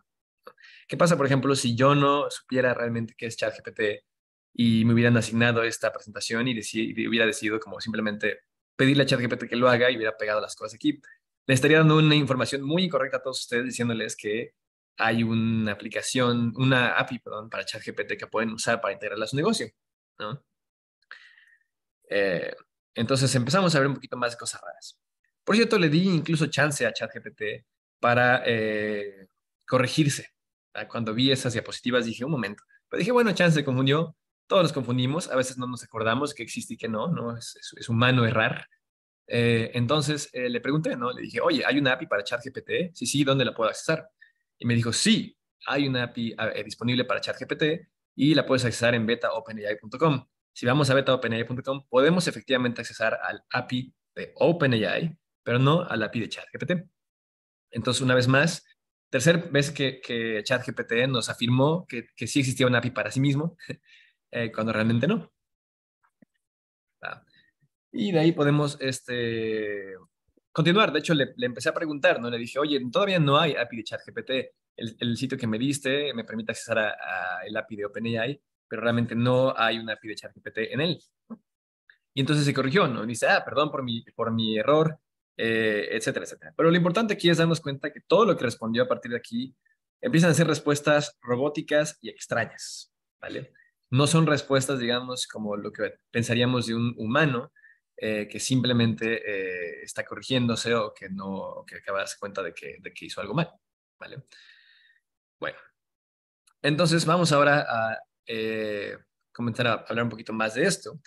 [SPEAKER 2] ¿Qué pasa, por ejemplo, si yo no supiera realmente qué es ChatGPT y me hubieran asignado esta presentación y, y hubiera decidido como simplemente pedirle a ChatGPT que lo haga y hubiera pegado las cosas aquí. Le estaría dando una información muy incorrecta a todos ustedes diciéndoles que hay una aplicación, una API, perdón, para ChatGPT que pueden usar para integrar a su negocio, eh, entonces empezamos a ver un poquito más de cosas raras. Por cierto, le di incluso chance a ChatGPT para eh, corregirse. Ah, cuando vi esas diapositivas dije, un momento. Pero dije, bueno, chance se confundió, todos nos confundimos, a veces no nos acordamos que existe y que no, ¿no? Es, humano errar. Eh, entonces eh, le pregunté, ¿no? Le dije, oye, ¿hay una API para ChatGPT? Sí, sí, ¿dónde la puedo accesar? Y me dijo, sí, hay una API eh, disponible para ChatGPT y la puedes accesar en betaopenai.com. Si vamos a betaopenai.com, podemos efectivamente accesar al API de OpenAI, pero no al API de ChatGPT. Entonces, una vez más, tercer vez que, que ChatGPT nos afirmó que, que sí existía una API para sí mismo, eh, cuando realmente no. Y de ahí podemos este, continuar. De hecho, le, le, empecé a preguntar, ¿no? Le dije, oye, todavía no hay API de ChatGPT. El, el sitio que me diste me permite accesar al el API de OpenAI, pero realmente no hay una API de ChatGPT en él. Y entonces se corrigió, ¿no? dice, ah, perdón por mi, por mi error, eh, etcétera, etcétera. Pero lo importante aquí es darnos cuenta que todo lo que respondió a partir de aquí empiezan a ser respuestas robóticas y extrañas, ¿vale? no son respuestas, digamos, como lo que pensaríamos de un humano eh, que simplemente eh, está corrigiéndose o que no, que acaba de darse cuenta de que, de que hizo algo mal, ¿vale? Bueno, entonces vamos ahora a eh, comenzar a hablar un poquito más de esto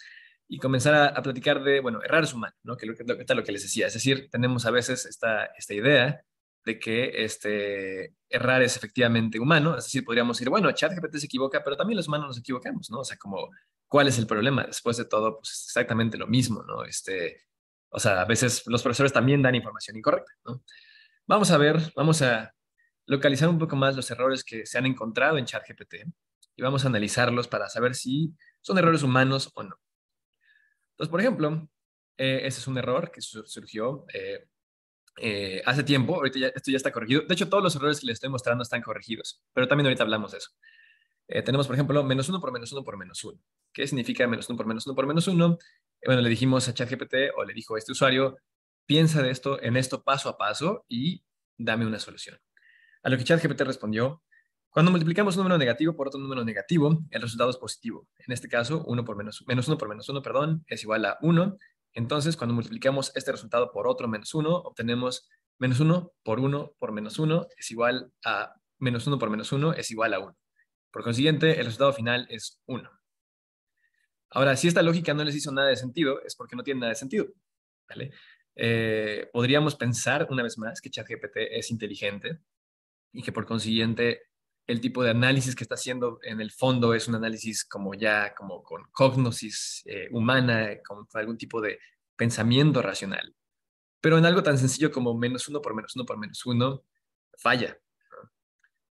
[SPEAKER 2] y comenzar a, platicar de, bueno, errar es humano, ¿no? Que lo que, lo que les decía, es decir, tenemos a veces esta, esta idea de que este, errar es efectivamente humano, es decir, podríamos decir, bueno, ChatGPT se equivoca, pero también los humanos nos equivocamos, ¿no? O sea, como, ¿cuál es el problema? Después de todo, pues es exactamente lo mismo, ¿no? Este, o sea, a veces los profesores también dan información incorrecta, ¿no? Vamos a ver, vamos a localizar un poco más los errores que se han encontrado en ChatGPT y vamos a analizarlos para saber si son errores humanos o no. Entonces, por ejemplo, eh, ese es un error que surgió eh, eh, hace tiempo, ahorita esto ya está corregido. De hecho, todos los errores que les estoy mostrando están corregidos, pero también ahorita hablamos de eso. Eh, tenemos, por ejemplo, menos uno por menos uno por menos uno. ¿Qué significa menos uno por menos uno por menos uno? Eh, bueno, le dijimos a ChatGPT o le dijo a este usuario, piensa de esto, en esto paso a paso y dame una solución. A lo que ChatGPT respondió, cuando multiplicamos un número negativo por otro número negativo, el resultado es positivo. En este caso, 1 por menos, menos 1 por menos 1, perdón, es igual a 1 entonces, cuando multiplicamos este resultado por otro menos 1, obtenemos menos 1 por 1 por menos 1 es igual a menos 1 por menos 1 es igual a 1. Por consiguiente, el resultado final es 1. Ahora, si esta lógica no les hizo nada de sentido, es porque no tiene nada de sentido. Eh, podríamos pensar, una vez más, que ChatGPT es inteligente y que por consiguiente el tipo de análisis que está haciendo en el fondo es un análisis como ya como con cognosis eh, humana, con algún tipo de pensamiento racional. Pero en algo tan sencillo como menos uno por menos uno por menos uno, falla.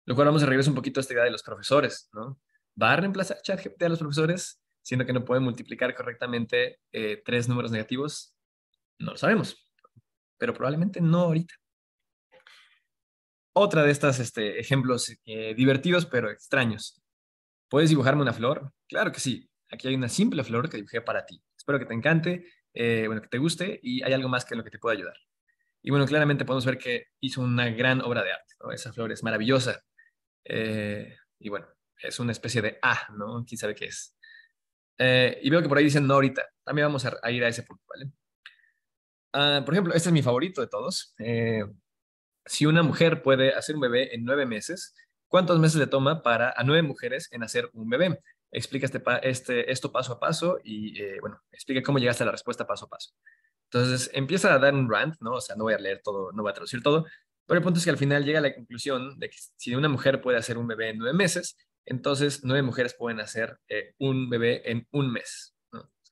[SPEAKER 2] Lo cual vamos a regresar un poquito a esta idea de los profesores, ¿no? ¿Va a reemplazar ChatGPT a los profesores, siendo que no pueden multiplicar correctamente eh, tres números negativos? No lo sabemos, pero probablemente no ahorita otra de estas este, ejemplos eh, divertidos pero extraños. ¿Puedes dibujarme una flor? Claro que sí. Aquí hay una simple flor que dibujé para ti. Espero que te encante, eh, bueno, que te guste y hay algo más que lo que te pueda ayudar. Y bueno, claramente podemos ver que hizo una gran obra de arte. ¿no? Esa flor es maravillosa. Eh, y bueno, es una especie de A, ¿no? ¿Quién sabe qué es? y veo que por ahí dicen no ahorita. También vamos a, ir a ese punto, ¿vale? Ah, por ejemplo, este es mi favorito de todos si una mujer puede hacer un bebé en nueve meses, ¿cuántos meses le toma para a nueve mujeres en hacer un bebé? Explica este, este, esto paso a paso y, eh, bueno, explica cómo llegaste a la respuesta paso a paso. Entonces, empieza a dar un rant, ¿no? O sea, no voy a leer todo, no voy a traducir todo, pero el punto es que al final llega a la conclusión de que si una mujer puede hacer un bebé en nueve meses, entonces nueve mujeres pueden hacer eh, un bebé en un mes.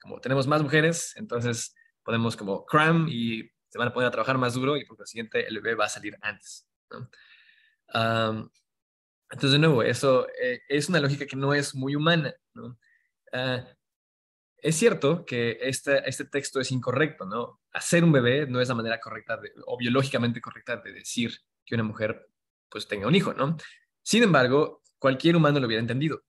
[SPEAKER 2] Como tenemos más mujeres, entonces podemos como cram y se van a poner a trabajar más duro y por consiguiente el bebé va a salir antes. entonces, de nuevo, eso eh, es una lógica que no es muy humana. Ah, es cierto que este, texto es incorrecto, ¿no? Hacer un bebé no es la manera correcta o biológicamente correcta de decir que una mujer pues tenga un hijo, ¿no? Sin embargo, cualquier humano lo hubiera entendido.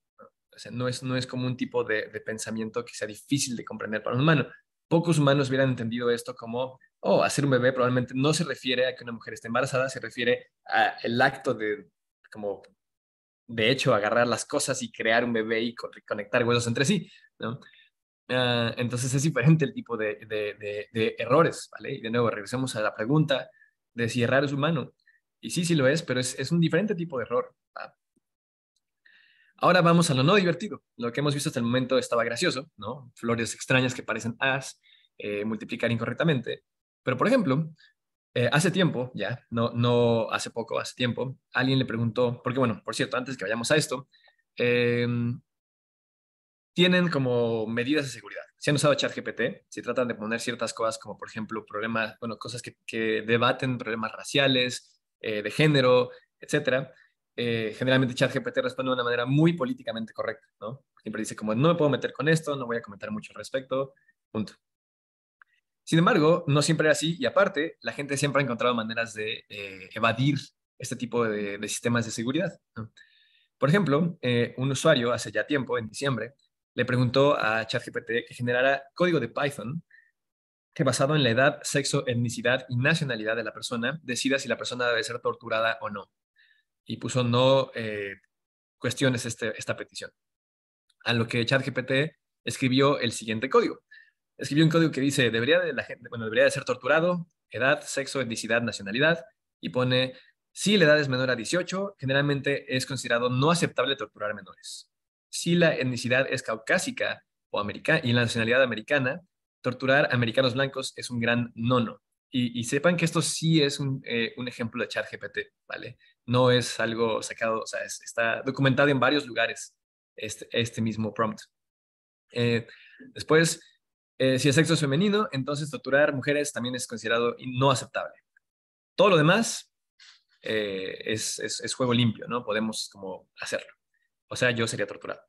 [SPEAKER 2] ¿no? es, no es como un tipo de, de, pensamiento que sea difícil de comprender para un humano. Pocos humanos hubieran entendido esto como oh, hacer un bebé probablemente no se refiere a que una mujer esté embarazada, se refiere al acto de, como, de hecho, agarrar las cosas y crear un bebé y conectar huesos entre sí, ¿no? Ah, entonces es diferente el tipo de, errores, ¿vale? Y de nuevo, regresemos a la pregunta de si errar es humano. Y sí, sí lo es, pero es, un diferente tipo de error. Ahora vamos a lo no divertido. Lo que hemos visto hasta el momento estaba gracioso, ¿no? Flores extrañas que parecen as, eh, multiplicar incorrectamente, pero, por ejemplo, eh, hace tiempo, ya, no, no hace poco, hace tiempo, alguien le preguntó, porque bueno, por cierto, antes que vayamos a esto, em, tienen como medidas de seguridad. Si han usado ChatGPT, si tratan de poner ciertas cosas como, por ejemplo, problemas, bueno, cosas que, que debaten problemas raciales, eh, de género, etcétera. Eh, generalmente ChatGPT responde de una manera muy políticamente correcta, ¿no? Siempre dice como, no me puedo meter con esto, no voy a comentar mucho al respecto, punto. Sin embargo, no siempre era así y aparte, la gente siempre ha encontrado maneras de eh, evadir este tipo de, sistemas de seguridad. Por ejemplo, eh, un usuario hace ya tiempo, en diciembre, le preguntó a ChatGPT que generara código de Python que basado en la edad, sexo, etnicidad y nacionalidad de la persona, decida si la persona debe ser torturada o no. Y puso no eh, cuestiones este, esta petición. A lo que ChatGPT escribió el siguiente código escribió un código que dice, debería de debería de ser torturado, edad, sexo, etnicidad, nacionalidad, y pone, si la edad es menor a 18, generalmente es considerado no aceptable torturar a menores. Si la etnicidad es caucásica o y la nacionalidad americana, torturar a americanos blancos es un gran no Y, y sepan que esto sí es un, eh, ejemplo de GPT, ¿vale? No es algo sacado, o sea, está documentado en varios lugares este, este mismo prompt. Eh, después, eh, si el sexo es femenino, entonces torturar mujeres también es considerado no aceptable. Todo lo demás eh, es, juego limpio, ¿no? Podemos como hacerlo. O sea, yo sería torturado.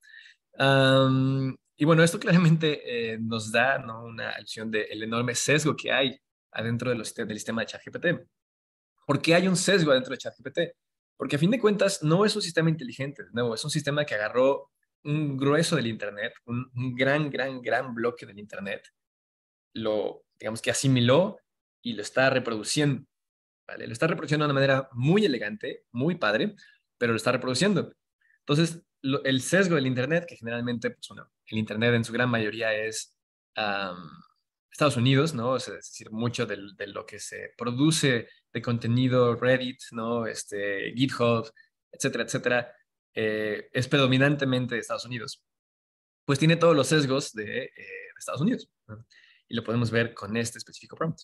[SPEAKER 2] y bueno, esto [LAUGHS] claramente eh, nos da una alusión del enorme sesgo que hay adentro del sistema de ChatGPT. ¿Por qué hay un sesgo adentro de ChatGPT? Porque a fin de cuentas no es un sistema inteligente, es un sistema que agarró un grueso del Internet, un, gran, gran, gran bloque del Internet, lo, digamos que asimiló y lo está reproduciendo. ¿vale? Lo está reproduciendo de una manera muy elegante, muy padre, pero lo está reproduciendo. Entonces, el sesgo del Internet, que generalmente, pues, bueno, el Internet en su gran mayoría es Estados Unidos, ¿no? es decir, mucho de, de, lo que se produce de contenido, Reddit, ¿no? Este, GitHub, etcétera, etcétera, eh, es predominantemente de Estados Unidos, pues tiene todos los sesgos de, eh, Estados Unidos. Y lo podemos ver con este específico prompt.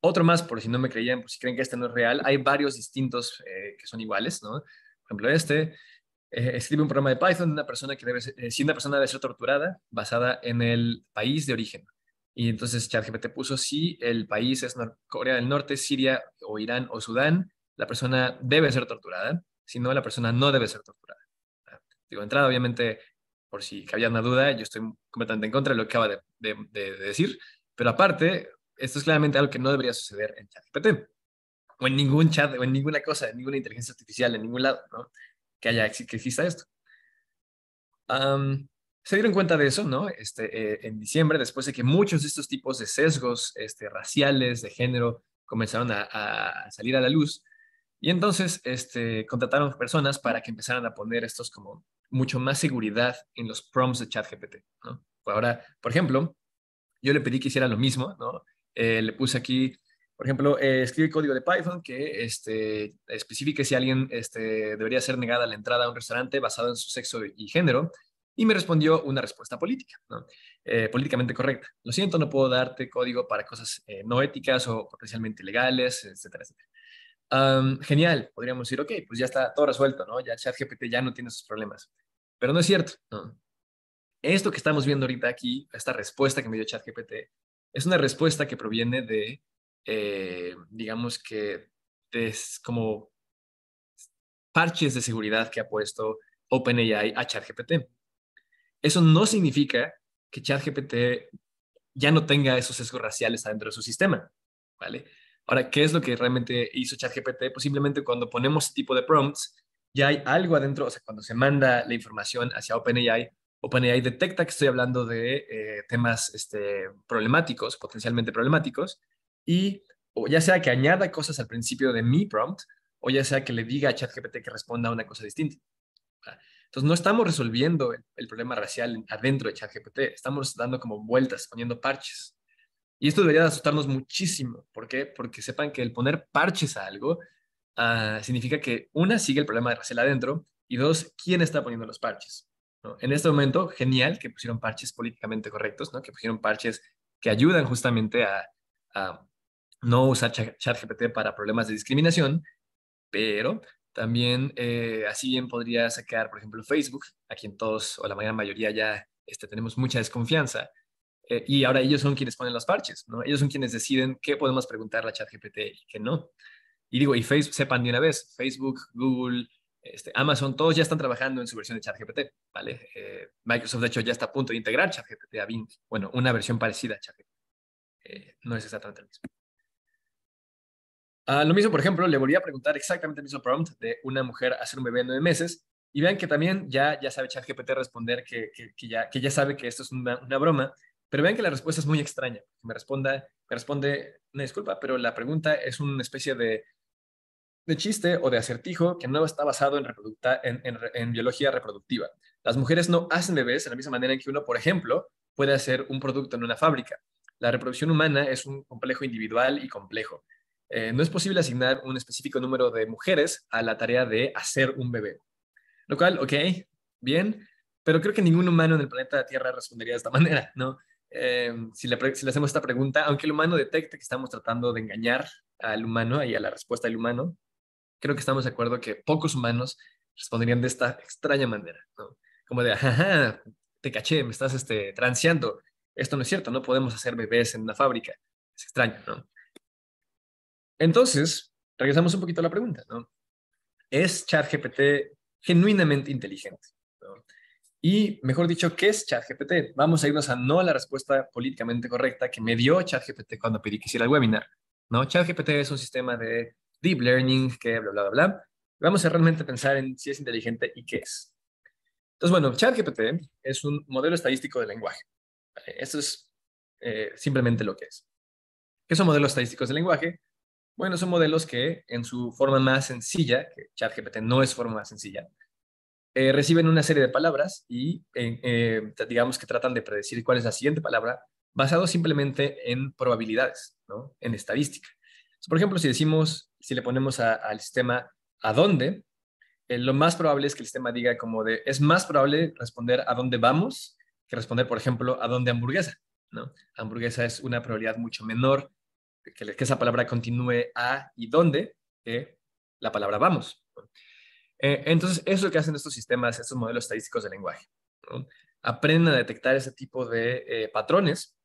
[SPEAKER 2] Otro más, por si no me creían, por si creen que este no es real, hay varios distintos eh, que son iguales, ¿no? Por ejemplo, este escribe un programa de Python de una persona que debe si una persona debe ser torturada basada en el país de origen. Y entonces ChatGPT puso si el país es Corea del Norte, Siria o Irán o Sudán, la persona debe ser torturada si no, la persona no debe ser torturada. Ah, digo, entrada, obviamente, por si había una duda, yo estoy completamente en contra de lo que acaba de, decir, pero aparte, esto es claramente algo que no debería suceder en ChatGPT, o en ningún chat, o en ninguna cosa, en ninguna inteligencia artificial, en ningún lado, Que, haya, que exista esto. se dieron cuenta de eso, ¿no? Este, eh, en diciembre, después de que muchos de estos tipos de sesgos este, raciales, de género, comenzaron a salir a la luz, y entonces este, contrataron personas para que empezaran a poner estos como mucho más seguridad en los prompts de ChatGPT, ¿no? Ahora, por ejemplo, yo le pedí que hiciera lo mismo, ¿no? Eh, le puse aquí, por ejemplo, eh, escribe código de Python que este, especifique si alguien este, debería ser negada la entrada a un restaurante basado en su sexo y género. Y me respondió una respuesta política, ¿no? Eh, políticamente correcta. Lo siento, no puedo darte código para cosas no éticas o potencialmente legales, etcétera, etcétera genial, podríamos decir, ok, pues ya está todo resuelto, ¿no? Ya ChatGPT ya no tiene sus problemas. Pero no es cierto, ¿no? Esto que estamos viendo ahorita aquí, esta respuesta que me dio ChatGPT, es una respuesta que proviene de, eh, digamos que, de, como parches de seguridad que ha puesto OpenAI a ChatGPT. Eso no significa que ChatGPT ya no tenga esos sesgos raciales adentro de su sistema, ¿vale? Ahora, ¿qué es lo que realmente hizo ChatGPT? Pues simplemente cuando ponemos este tipo de prompts, ya hay algo adentro, o sea, cuando se manda la información hacia OpenAI, OpenAI detecta que estoy hablando de eh, temas este, problemáticos, potencialmente problemáticos, y ya sea que añada cosas al principio de mi prompt, o ya sea que le diga a ChatGPT que responda a una cosa distinta. Ah, entonces, no estamos resolviendo el problema racial adentro de ChatGPT, estamos dando como vueltas, poniendo parches. Y esto debería asustarnos muchísimo. ¿Por Porque sepan que el poner parches a algo ah, significa que, una, sigue el problema de Racel adentro, y dos, ¿quién está poniendo los parches? En este momento, genial que pusieron parches políticamente correctos, ¿no? que pusieron parches que ayudan justamente a, no usar ChatGPT para problemas de discriminación, pero también eh, así bien podría sacar, por ejemplo, Facebook, a quien todos o la mayoría ya este, tenemos mucha desconfianza, eh, y ahora ellos son quienes ponen las parches, ¿no? Ellos son quienes deciden qué podemos preguntar a ChatGPT y qué no. Y digo, y Facebook, sepan de una vez, Facebook, Google, este, Amazon, todos ya están trabajando en su versión de ChatGPT, ¿vale? Eh, Microsoft, de hecho, ya está a punto de integrar ChatGPT a Bing. Bueno, una versión parecida a ChatGPT. Eh, no es exactamente lo mismo. Ah, lo mismo, por ejemplo, le volví a preguntar exactamente el mismo prompt de una mujer hacer un bebé de nueve meses. Y vean que también ya, ya sabe ChatGPT responder que, que, ya, que ya sabe que esto es una, una broma pero vean que la respuesta es muy extraña. Me, responda, me responde, una disculpa, pero la pregunta es una especie de, de chiste o de acertijo que no está basado en, en, en, biología reproductiva. Las mujeres no hacen bebés de la misma manera en que uno, por ejemplo, puede hacer un producto en una fábrica. La reproducción humana es un complejo individual y complejo. Eh, no es posible asignar un específico número de mujeres a la tarea de hacer un bebé. Lo cual, ok, bien, pero creo que ningún humano en el planeta Tierra respondería de esta [LAUGHS] manera, ¿no? Em, si, le, hacemos esta pregunta, aunque el humano detecte que estamos tratando de engañar al humano y a la respuesta del humano, creo que estamos de acuerdo que pocos humanos responderían de esta extraña manera, Como de, ajá, te caché, me estás este, transeando, esto no es cierto, no podemos hacer bebés en una fábrica, es extraño, ¿no? Entonces, regresamos un poquito a la pregunta, ¿no? ¿Es ChatGPT genuinamente inteligente? Y mejor dicho, ¿qué es ChatGPT? Vamos a irnos a no la respuesta políticamente correcta que me dio ChatGPT cuando pedí que hiciera el webinar. ¿no? ChatGPT es un sistema de deep learning que bla, bla, bla, bla. Vamos a realmente pensar en si es inteligente y qué es. Entonces, bueno, ChatGPT es un modelo estadístico de lenguaje. Esto es eh, simplemente lo que es. ¿Qué son modelos estadísticos de lenguaje? Bueno, son modelos que en su forma más sencilla, que ChatGPT no es forma más sencilla, eh, reciben una serie de palabras y eh, digamos que tratan de predecir cuál es la siguiente palabra basado simplemente en probabilidades, ¿no? en estadística. por ejemplo, si decimos, si le ponemos al sistema a dónde, eh, lo más probable es que el sistema diga como de, es más probable responder a dónde vamos que responder, por ejemplo, a dónde hamburguesa. ¿no? Hamburguesa es una probabilidad mucho menor que, que esa palabra continúe a y dónde que la palabra vamos. Eh, entonces, eso es lo que hacen estos sistemas, estos modelos estadísticos de lenguaje. Aprenden a detectar ese tipo de eh, patrones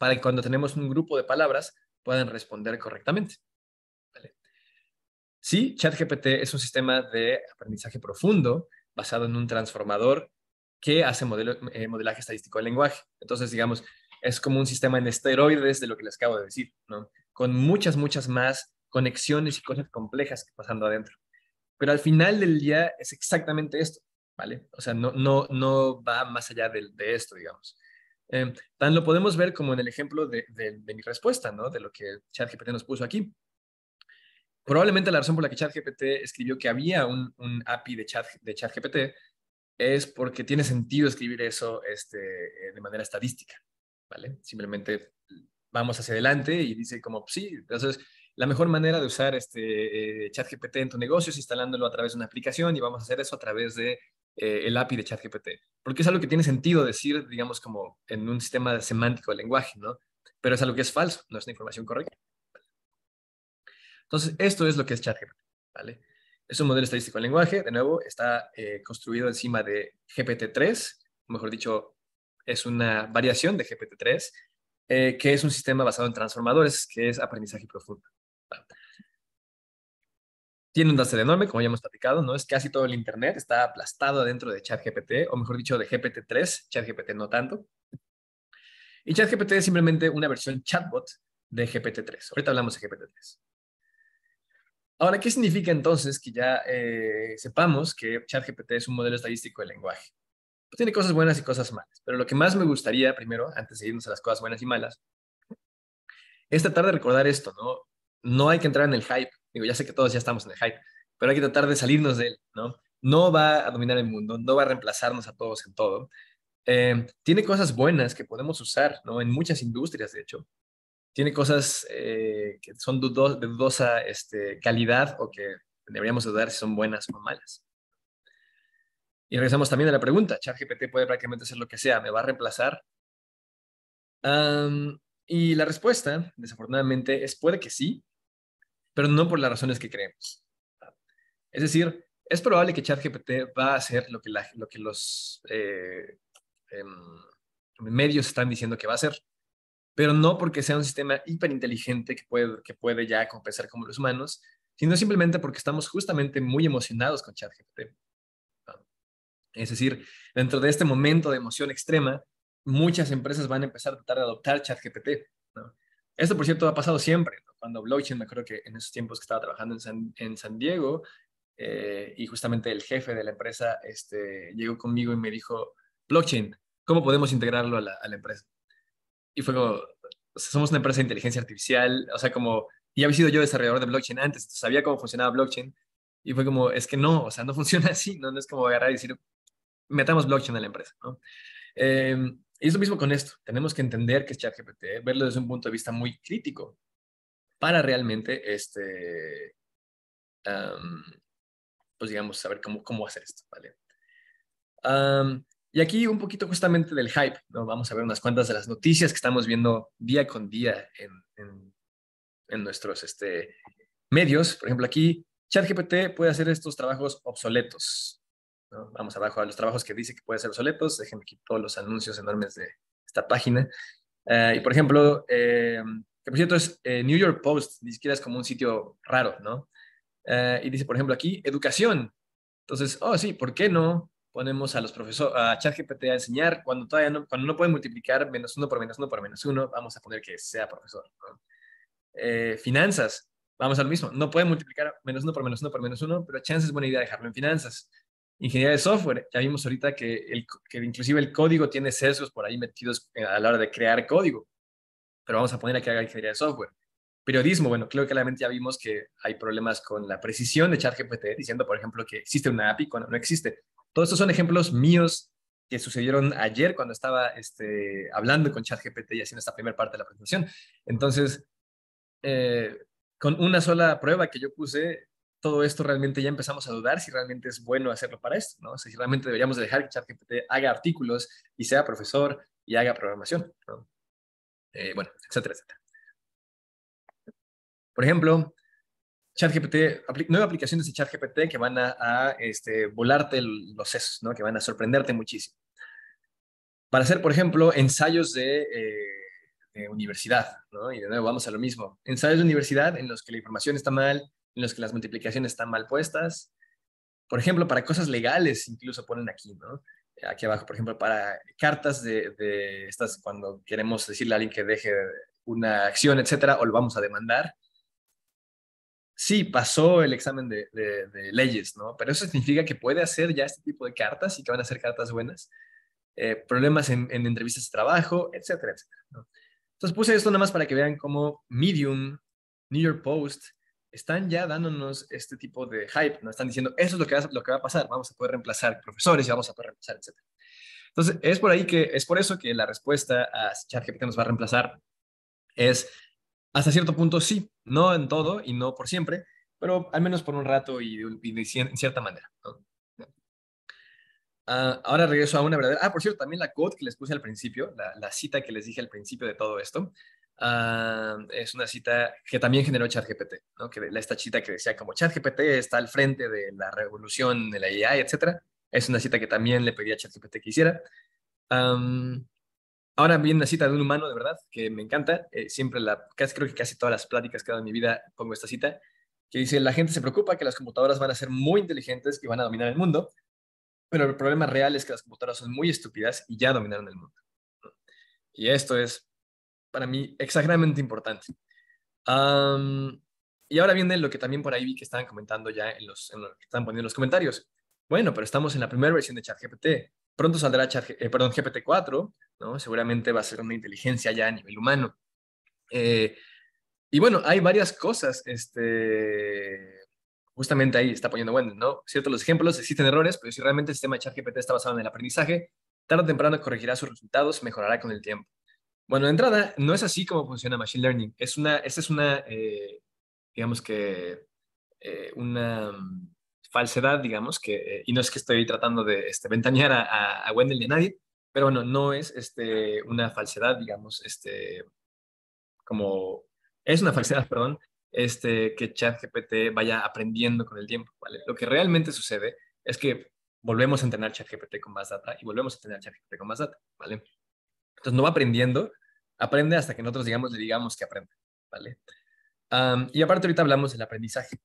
[SPEAKER 2] para que cuando tenemos un grupo de palabras puedan responder correctamente. Sí, ChatGPT es un sistema de aprendizaje profundo basado en un transformador que hace eh, modelaje estadístico del lenguaje. Entonces, digamos, es como un sistema en esteroides de lo que les acabo de decir, Con muchas, muchas más conexiones y cosas complejas pasando adentro. Pero al final del día es exactamente esto, ¿vale? O sea, no, no, no va más allá de, esto, digamos. Eh, tan lo podemos ver como en el ejemplo de, mi respuesta, ¿no? De lo que ChatGPT nos puso aquí. Probablemente la razón por la que ChatGPT escribió que había un, API de, Chat, de ChatGPT es porque tiene sentido escribir eso este, eh, de manera estadística, ¿vale? Simplemente vamos hacia adelante y dice como, sí, entonces la mejor manera de usar este eh, ChatGPT en tu negocio es instalándolo a través de una aplicación y vamos a hacer eso a través de eh, el API de ChatGPT, porque es algo que tiene sentido decir, digamos, como en un sistema semántico de lenguaje, ¿no? Pero es algo que es falso, no es la información correcta. Entonces, esto es lo que es ChatGPT, ¿vale? Es un modelo estadístico de lenguaje, de nuevo, está eh, construido encima de GPT-3, mejor dicho, es una variación de GPT-3, que es un sistema basado en transformadores, que es aprendizaje profundo. Tiene un trasero enorme, como ya hemos platicado, ¿no? Es casi todo el Internet, está aplastado dentro de ChatGPT, o mejor dicho, de GPT-3, ChatGPT no tanto. Y ChatGPT es simplemente una versión chatbot de GPT-3. Ahorita hablamos de GPT-3. Ahora, ¿qué significa entonces que ya eh, sepamos que ChatGPT es un modelo estadístico de lenguaje? Pues tiene cosas buenas y cosas malas, pero lo que más me gustaría primero, antes de irnos a las cosas buenas y malas, es tratar de recordar esto, ¿no? no hay que entrar en el hype. Digo, ya sé que todos ya estamos en el hype, pero hay que tratar de salirnos de él, ¿no? No va a dominar el mundo, no va a reemplazarnos a todos en todo. Eh, tiene cosas buenas que podemos usar, ¿no? En muchas industrias, de hecho. Tiene cosas eh, que son de dudosa este, calidad o que deberíamos dudar si son buenas o malas. Y regresamos también a la pregunta, ChatGPT puede prácticamente hacer lo que sea, ¿me va a reemplazar? y la respuesta, desafortunadamente, es puede que sí, pero no por las razones que creemos. Es decir, es probable que ChatGPT va a hacer lo que, lo que los eh, em, medios están diciendo que va a hacer, pero no porque sea un sistema hiperinteligente que puede, que puede ya compensar como los humanos, sino simplemente porque estamos justamente muy emocionados con ChatGPT. Es decir, dentro de este momento de emoción extrema, muchas empresas van a empezar a tratar de adoptar ChatGPT. Esto, por cierto, ha pasado siempre. Cuando Blockchain, me acuerdo que en esos tiempos que estaba trabajando en San, en Diego, eh, y justamente el jefe de la empresa este, llegó conmigo y me dijo, Blockchain, ¿cómo podemos integrarlo a la, empresa? Y fue como, somos una empresa de inteligencia artificial, o sea, como, y había sido yo desarrollador de blockchain antes, sabía cómo funcionaba blockchain, y fue como, es que no, o sea, no [LAUGHS] funciona así, no, es como agarrar y decir, metamos blockchain a la empresa, ¿no? Em, y es lo mismo con esto. Tenemos que entender que es ChatGPT, verlo desde un punto de vista muy crítico para realmente, este, pues digamos, saber cómo, cómo hacer esto, ¿vale? y aquí un poquito justamente del hype, ¿no? Vamos a ver unas cuantas de las noticias que estamos viendo día con día en, en, en nuestros este, medios. Por ejemplo, aquí ChatGPT puede hacer estos trabajos obsoletos. Vamos abajo a los trabajos que dice que puede ser obsoletos. Déjenme aquí todos los anuncios enormes de esta página. Eh, y por ejemplo, eh, que por cierto es eh, New York Post, ni siquiera es como un sitio raro, ¿no? y dice, por ejemplo, aquí, educación. Entonces, oh, sí, ¿por qué no ponemos a los profesores, a ChatGPT a enseñar cuando todavía no, cuando no pueden multiplicar menos uno por menos uno por menos uno, vamos a poner que sea profesor. finanzas, vamos al mismo, no pueden multiplicar menos uno por menos uno por menos uno, pero chance es buena idea dejarlo en finanzas ingeniería de software. Ya vimos ahorita que, el, que inclusive el código tiene sesgos por ahí metidos a la hora de crear código, pero vamos a poner a que haga ingeniería de software. Periodismo, bueno, creo que claramente ya vimos que hay problemas con la precisión de ChatGPT, diciendo, por ejemplo, que existe una API cuando no existe. Todos estos son ejemplos míos que sucedieron ayer cuando estaba este, hablando con ChatGPT y haciendo esta primera parte de la presentación. Entonces, eh, con una sola prueba que yo puse, todo esto realmente ya empezamos a dudar si realmente es bueno hacerlo para esto, ¿no? si realmente deberíamos dejar que ChatGPT haga artículos y sea profesor y haga programación, eh, bueno, etcétera, etcétera. Por ejemplo, ChatGPT, nuevas aplicaciones de ChatGPT que van a, este, volarte los sesos, ¿no? Que van a sorprenderte muchísimo. Para hacer, por ejemplo, ensayos de... Eh, de universidad, ¿no? Y de nuevo vamos a lo mismo. Ensayos de universidad en los que la información está mal, en los que las multiplicaciones están mal puestas. Por ejemplo, para cosas legales incluso ponen aquí, ¿no? Aquí abajo, por ejemplo, para cartas de, estas, cuando queremos decirle a alguien que deje una acción, etcétera, o lo vamos a demandar. Sí, pasó el examen de, leyes, ¿no? Pero eso significa que puede hacer ya este tipo de cartas y que van a ser cartas buenas. Eh, problemas en, entrevistas de trabajo, etcétera, etcétera. Entonces puse esto nada más para que vean cómo Medium, New York Post, están ya dándonos este tipo de hype, nos están diciendo, eso es lo que, va, que va a pasar, vamos a poder reemplazar profesores y vamos a poder reemplazar, etc. Entonces, es por ahí que, es por eso que la respuesta a ChatGPT nos va a reemplazar es, hasta cierto punto sí, no en todo y no por siempre, pero al menos por un rato y, en cierta manera. Ah, ahora regreso a una verdadera. Ah, por cierto, también la quote que les puse al principio, la, cita que les dije al principio de todo esto, Ah, es una cita que también generó ChatGPT, ¿no? que esta cita que decía como ChatGPT está al frente de la revolución de la AI, etc. Es una cita que también le pedí a ChatGPT que hiciera. ahora viene una cita de un humano, de verdad, que me encanta. Eh, siempre la, creo que casi todas las pláticas que he dado en mi vida pongo esta cita, que dice, la gente se preocupa que las computadoras van a ser muy inteligentes y van a dominar el mundo, pero el problema real es que las computadoras son muy estúpidas y ya dominaron el mundo. Y esto es para mí exageradamente importante. y ahora viene lo que también por ahí vi que estaban comentando ya en los, lo que están poniendo en los comentarios. Bueno, pero estamos en la primera versión de ChatGPT. Pronto saldrá eh, perdón, GPT-4, ¿no? Seguramente va a ser una inteligencia ya a nivel humano. Eh, y bueno, hay varias cosas, este, justamente ahí está poniendo bueno ¿no? Cierto, los ejemplos, existen errores, pero si realmente el sistema de ChatGPT está basado en el aprendizaje, tarde o temprano corregirá sus resultados, mejorará con el tiempo. Bueno, de entrada, no es así como funciona Machine Learning. Es una, esa es una, eh, digamos que, eh, una mm, falsedad, digamos, que, eh, y no es que estoy tratando de este, ventanear a, a, a Wendell ni a nadie, pero bueno, no es este, una falsedad, digamos, este, como, es una falsedad, perdón, este, que ChatGPT vaya aprendiendo con el tiempo, ¿vale? Lo que realmente sucede es que volvemos a entrenar ChatGPT con más data y volvemos a entrenar ChatGPT con más data, ¿vale? Entonces no va aprendiendo, aprende hasta que nosotros digamos, le digamos que aprenda, ¿vale? y aparte ahorita hablamos del aprendizaje,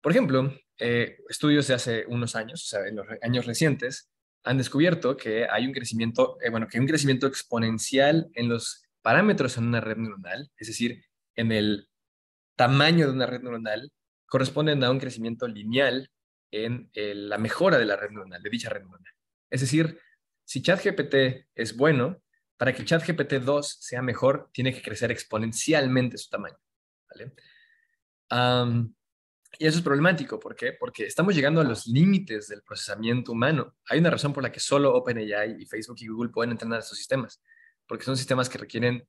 [SPEAKER 2] Por ejemplo, eh, estudios de hace unos años, o sea, en los años recientes, han descubierto que hay un crecimiento, eh, bueno, que un crecimiento exponencial en los parámetros en una red neuronal, es decir, en el tamaño de una red neuronal, corresponden a un crecimiento lineal en eh, la mejora de la red neuronal, de dicha red neuronal. Es decir, si ChatGPT es bueno, para que ChatGPT 2 sea mejor, tiene que crecer exponencialmente su tamaño. ¿vale? y eso es problemático. ¿Por qué? Porque estamos llegando a los límites del procesamiento humano. Hay una razón por la que solo OpenAI y Facebook y Google pueden entrenar estos sistemas, porque son sistemas que requieren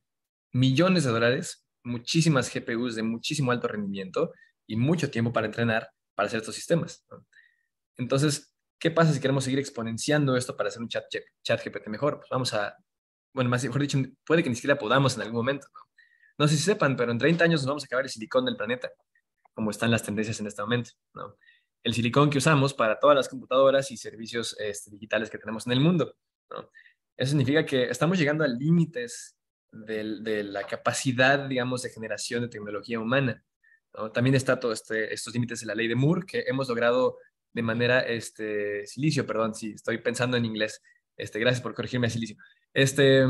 [SPEAKER 2] millones de dólares, muchísimas GPUs de muchísimo alto rendimiento y mucho tiempo para entrenar para hacer estos sistemas. Entonces, ¿qué pasa si queremos seguir exponenciando esto para hacer un ChatGPT GPT mejor? Pues vamos a bueno, más, mejor dicho, puede que ni siquiera podamos en algún momento. ¿no? sé si sepan, pero en 30 años nos vamos a acabar el silicón del planeta, como están las tendencias en este momento. El silicón que usamos para todas las computadoras y servicios este, digitales que tenemos en el mundo. Eso significa que estamos llegando a límites de, la capacidad, digamos, de generación de tecnología humana. También está todo este, estos límites de la ley de Moore, que hemos logrado de manera, este, silicio, perdón, si estoy pensando en inglés, este, gracias por corregirme silicio, este,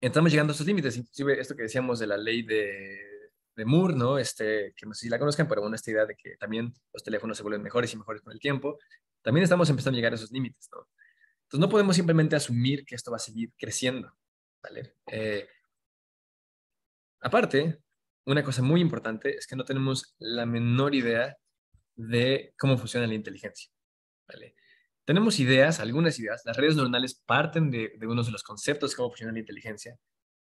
[SPEAKER 2] estamos llegando a esos límites, inclusive esto que decíamos de la ley de, Moore, ¿no? Este, que no sé si la conozcan, pero bueno, esta idea de que también los teléfonos se vuelven mejores y mejores con el tiempo, también estamos empezando a llegar a esos límites, ¿no? Entonces no podemos simplemente asumir que esto va a seguir creciendo, ¿vale? Eh, aparte, una cosa muy importante es que no tenemos la menor idea de cómo funciona la inteligencia, ¿vale? Tenemos ideas, algunas ideas, las redes neuronales parten de, de de los conceptos de cómo funciona la inteligencia,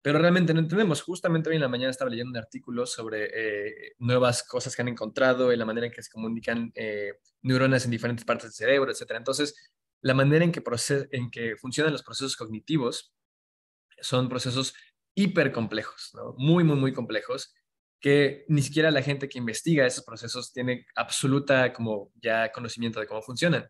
[SPEAKER 2] pero realmente no entendemos. Justamente hoy en la mañana estaba leyendo un artículo sobre eh, nuevas cosas que han encontrado y la manera en que se comunican eh, neuronas en diferentes partes del cerebro, etc. Entonces, la manera en que, en que funcionan los procesos cognitivos son procesos hipercomplejos, ¿no? muy, muy, muy complejos, que ni siquiera la gente que investiga esos procesos tiene absoluta como ya conocimiento de cómo funcionan.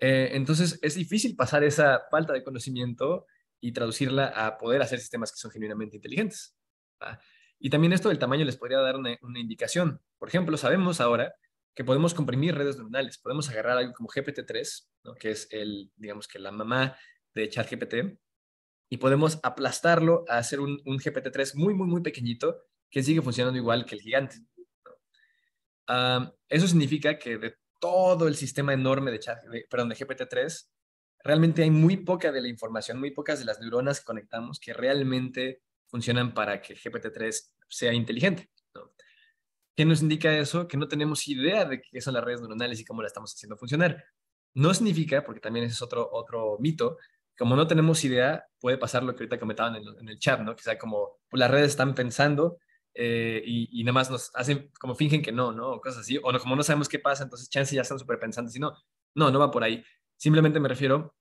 [SPEAKER 2] Eh, entonces, es difícil pasar esa falta de conocimiento y traducirla a poder hacer sistemas que son genuinamente inteligentes. Y también esto del tamaño les podría dar una, indicación. Por ejemplo, sabemos ahora que podemos comprimir redes neuronales, podemos agarrar algo como GPT-3, que es el, digamos que la mamá de ChatGPT, y podemos aplastarlo a hacer un, GPT-3 muy, muy, muy pequeñito que sigue funcionando igual que el gigante. Ah, eso significa que de todo el sistema enorme de chat, eh, de GPT-3, realmente hay muy poca de la información, muy pocas de las neuronas que conectamos que realmente funcionan para que GPT-3 sea inteligente. ¿Qué nos indica eso? Que no tenemos idea de qué son las redes neuronales y cómo las estamos haciendo funcionar. No significa, porque también ese es otro, otro mito, como no tenemos idea, puede pasar lo que ahorita comentaban en, el chat, ¿no? Que sea como, pues, las redes están pensando eh, y, nada más nos hacen como fingen que no, ¿no? O cosas así, o no, como no sabemos qué pasa, entonces chance ya están súper pensando, si no, no, no va por ahí. Simplemente me refiero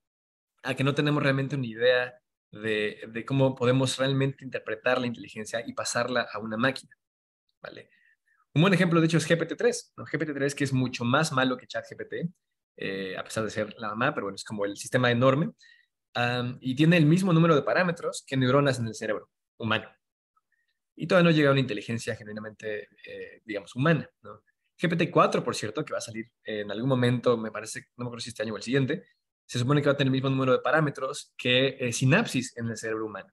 [SPEAKER 2] a que no tenemos realmente una idea de, de cómo podemos realmente interpretar la inteligencia y pasarla a una máquina, ¿vale? Un buen ejemplo, de hecho, es GPT-3, gpt GPT-3 que es mucho más malo que ChatGPT, eh, a pesar de ser la mamá, pero bueno, es como el sistema enorme, y tiene el mismo número de parámetros que neuronas en el cerebro humano y todavía no llega a una inteligencia genuinamente, eh, digamos, humana. gpt GPT-4, por cierto, que va a salir en algún momento, me parece, no me acuerdo si este año o el siguiente, se supone que va a tener el mismo número de parámetros que eh, sinapsis en el cerebro humano.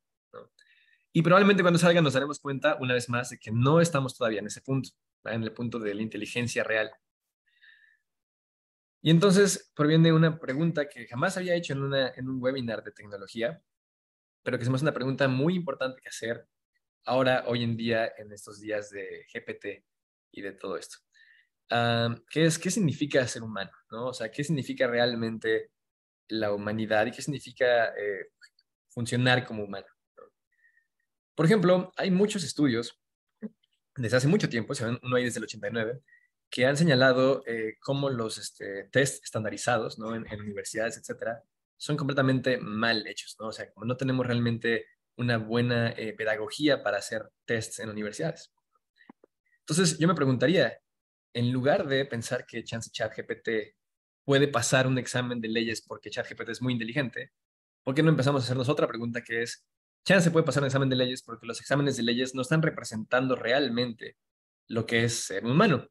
[SPEAKER 2] Y probablemente cuando salga nos daremos cuenta, una vez más, de que no estamos todavía en ese punto, en el punto de la inteligencia real. Y entonces proviene una pregunta que jamás había hecho en, en un webinar de tecnología, pero que es una pregunta muy importante que hacer ahora, hoy en día, en estos días de GPT y de todo esto. ¿qué, es, ¿Qué significa ser humano? ¿no? O sea, ¿qué significa realmente la humanidad y qué significa eh, funcionar como humano? Por ejemplo, hay muchos estudios desde hace mucho tiempo, uno hay desde el 89, que han señalado eh, cómo los este, test estandarizados ¿no? en, universidades, etcétera, son completamente mal hechos, ¿no? O sea, como no tenemos realmente una buena eh, pedagogía para hacer tests en universidades. Entonces, yo me preguntaría, en lugar de pensar que Chance ChatGPT puede pasar un examen de leyes porque ChatGPT es muy inteligente, ¿por qué no empezamos a hacernos otra pregunta que es, Chance puede pasar un examen de leyes porque los exámenes de leyes no están representando realmente lo que es ser humano,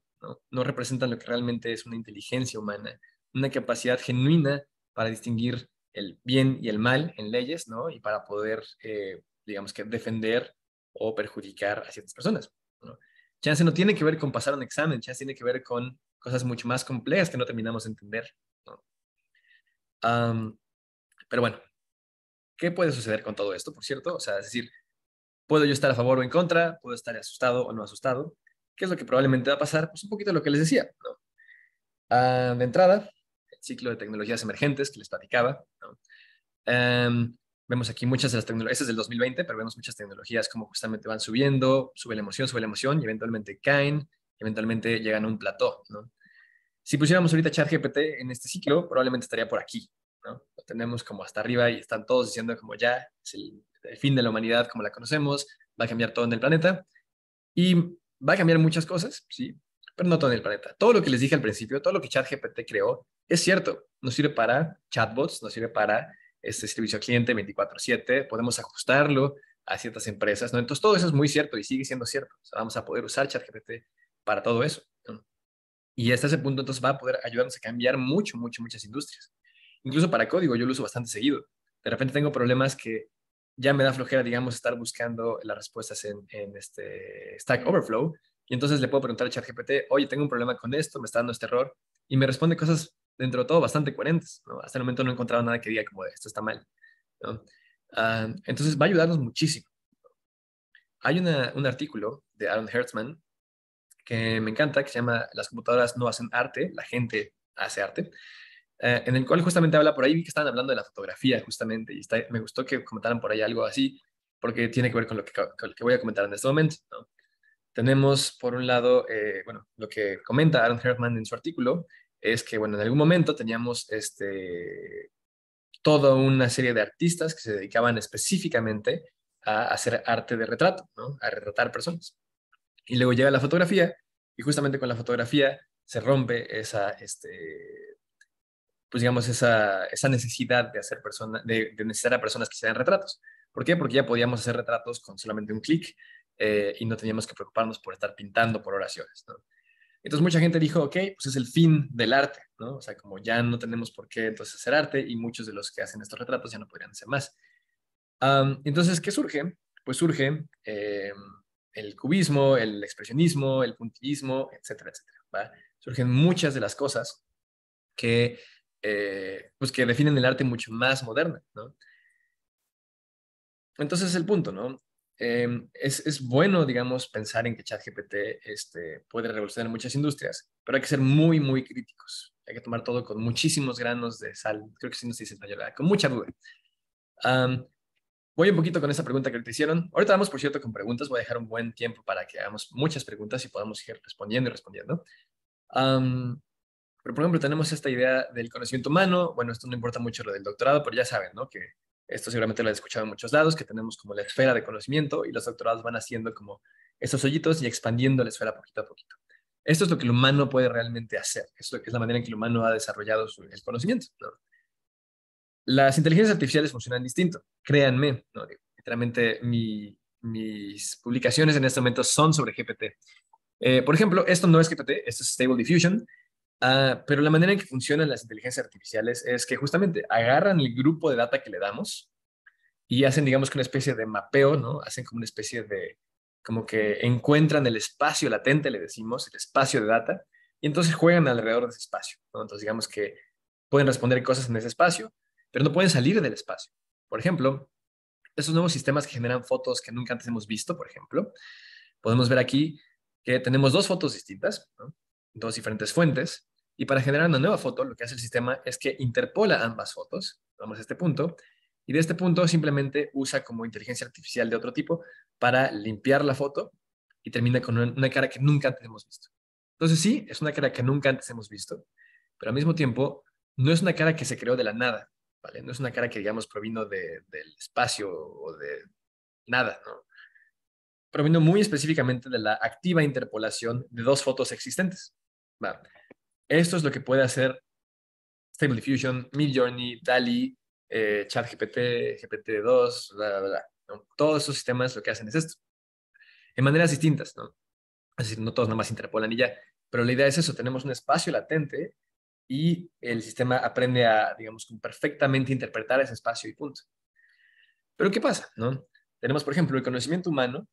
[SPEAKER 2] no representan lo que realmente es una inteligencia humana, una capacidad genuina para distinguir el bien y el mal en leyes, ¿no? Y para poder, eh, digamos que, defender o perjudicar a ciertas personas. ¿no? Chance no tiene que ver con pasar un examen, chance tiene que ver con cosas mucho más complejas que no terminamos de entender. ¿no? pero bueno, ¿qué puede suceder con todo esto, por cierto? O sea, es decir, puedo yo estar a favor o en contra, puedo estar asustado o no asustado. ¿Qué es lo que probablemente va a pasar? Pues un poquito lo que les decía. ¿no? Ah, de entrada, ciclo de tecnologías emergentes que les platicaba. ¿no? Em, vemos aquí muchas de las tecnologías, este es del 2020, pero vemos muchas tecnologías como justamente van subiendo, sube la emoción, sube la emoción y eventualmente caen, eventualmente llegan a un plató. ¿no? Si pusiéramos ahorita ChatGPT en este ciclo, probablemente estaría por aquí. ¿no? Lo tenemos como hasta arriba y están todos diciendo como ya es el, el fin de la humanidad como la conocemos, va a cambiar todo en el planeta. Y va a cambiar muchas cosas, sí, pero no todo en el planeta. Todo lo que les dije al principio, todo lo que ChatGPT creó, es cierto. Nos sirve para chatbots, nos sirve para este servicio al cliente 24/7, podemos ajustarlo a ciertas empresas, ¿no? Entonces todo eso es muy cierto y sigue siendo cierto. vamos a poder usar ChatGPT para todo eso. Y hasta ese punto entonces va a poder ayudarnos a cambiar mucho, mucho, muchas industrias. Incluso para código yo lo uso bastante seguido. De repente tengo problemas que ya me da flojera, digamos, estar buscando las respuestas en, en este Stack Overflow y entonces le puedo preguntar a ChatGPT, oye, tengo un problema con esto, me está dando este error. Y me responde cosas, dentro de todo, bastante coherentes. Hasta el momento no he encontrado nada que diga como esto está mal. Ah, entonces va a ayudarnos muchísimo. Hay un artículo de Aaron Hertzman que me encanta, que se llama Las computadoras no hacen arte, la gente hace arte, eh, en el cual justamente habla por ahí, vi que estaban hablando de la fotografía justamente, y me gustó que comentaran por ahí algo así, porque tiene que ver con lo que, voy a comentar en este momento. Tenemos, por un lado, eh, bueno, lo que comenta Aaron Herman en su artículo, es que, bueno, en algún momento teníamos este, toda una serie de artistas que se dedicaban específicamente a hacer arte de retrato, ¿no? a retratar personas. Y luego llega la fotografía, y justamente con la fotografía se rompe esa, este, pues digamos, esa, necesidad de hacer personas, de, necesitar a personas que sean retratos. ¿Por qué? Porque ya podíamos hacer retratos con solamente un clic eh, y no teníamos que preocuparnos por estar pintando por oraciones. Entonces mucha gente dijo, ok, pues es el fin del arte, ¿no? O sea, como ya no tenemos por qué entonces hacer arte y muchos de los que hacen estos retratos ya no podrían hacer más. entonces, ¿qué surge? Pues surge em, el cubismo, el expresionismo, el puntillismo, etcétera, etcétera. ¿vale? Surgen muchas de las cosas que, eh, pues que definen el arte mucho más moderno, ¿no? Entonces, el punto, ¿no? Em, es, es, bueno, digamos, pensar en que ChatGPT este, puede revolucionar muchas industrias, pero hay que ser muy, muy críticos. Hay que tomar todo con muchísimos granos de sal. Creo que sí nos dice español, con mucha duda. voy un poquito con esa pregunta que te hicieron. Ahorita vamos, por cierto, con preguntas. Voy a dejar un buen tiempo para que hagamos muchas preguntas y podamos ir respondiendo y respondiendo. pero, por ejemplo, tenemos esta idea del conocimiento humano. Bueno, esto no importa mucho lo del doctorado, pero ya saben, ¿no? Que esto seguramente lo han escuchado en muchos lados, que tenemos como la esfera de conocimiento y los doctorados van haciendo como estos hoyitos y expandiendo la esfera poquito a poquito. Esto es lo que el humano puede realmente hacer, es, es la manera en que el humano ha desarrollado su, el conocimiento. Las inteligencias artificiales funcionan distinto, créanme, literalmente mis publicaciones en este momento son sobre GPT. Eh, por ejemplo, esto no es GPT, esto es Stable Diffusion, Ah, pero la manera en que funcionan las inteligencias artificiales es que justamente agarran el grupo de data que le damos y hacen, digamos, que una especie de mapeo, ¿no? Hacen como una especie de, como que encuentran el espacio latente, le decimos, el espacio de data, y entonces juegan alrededor de ese espacio, ¿no? Entonces, digamos que pueden responder cosas en ese espacio, pero no pueden salir del espacio. Por ejemplo, esos nuevos sistemas que generan fotos que nunca antes hemos visto, por ejemplo, podemos ver aquí que tenemos dos fotos distintas, ¿no? dos diferentes fuentes y para generar una nueva foto lo que hace el sistema es que interpola ambas fotos, vamos a este punto, y de este punto simplemente usa como inteligencia artificial de otro tipo para limpiar la foto y termina con una, cara que nunca antes hemos visto. Entonces sí, es una cara que nunca antes hemos visto, pero al mismo tiempo no es una cara que se creó de la nada, ¿vale? No es una cara que digamos provino del espacio o de nada, ¿no? Provino muy específicamente de la activa interpolación de dos fotos existentes esto es lo que puede hacer Stable Diffusion, Midjourney, DALI, eh, ChatGPT, GPT-2, bla, bla, bla. Todos esos sistemas lo que hacen es esto, en maneras distintas, ¿no? Es decir, no todos nada más interpolan y ya, pero la idea es eso, tenemos un espacio latente y el sistema aprende a, digamos, perfectamente interpretar ese espacio y punto. Pero ¿qué pasa? ¿no? Tenemos, por ejemplo, el conocimiento humano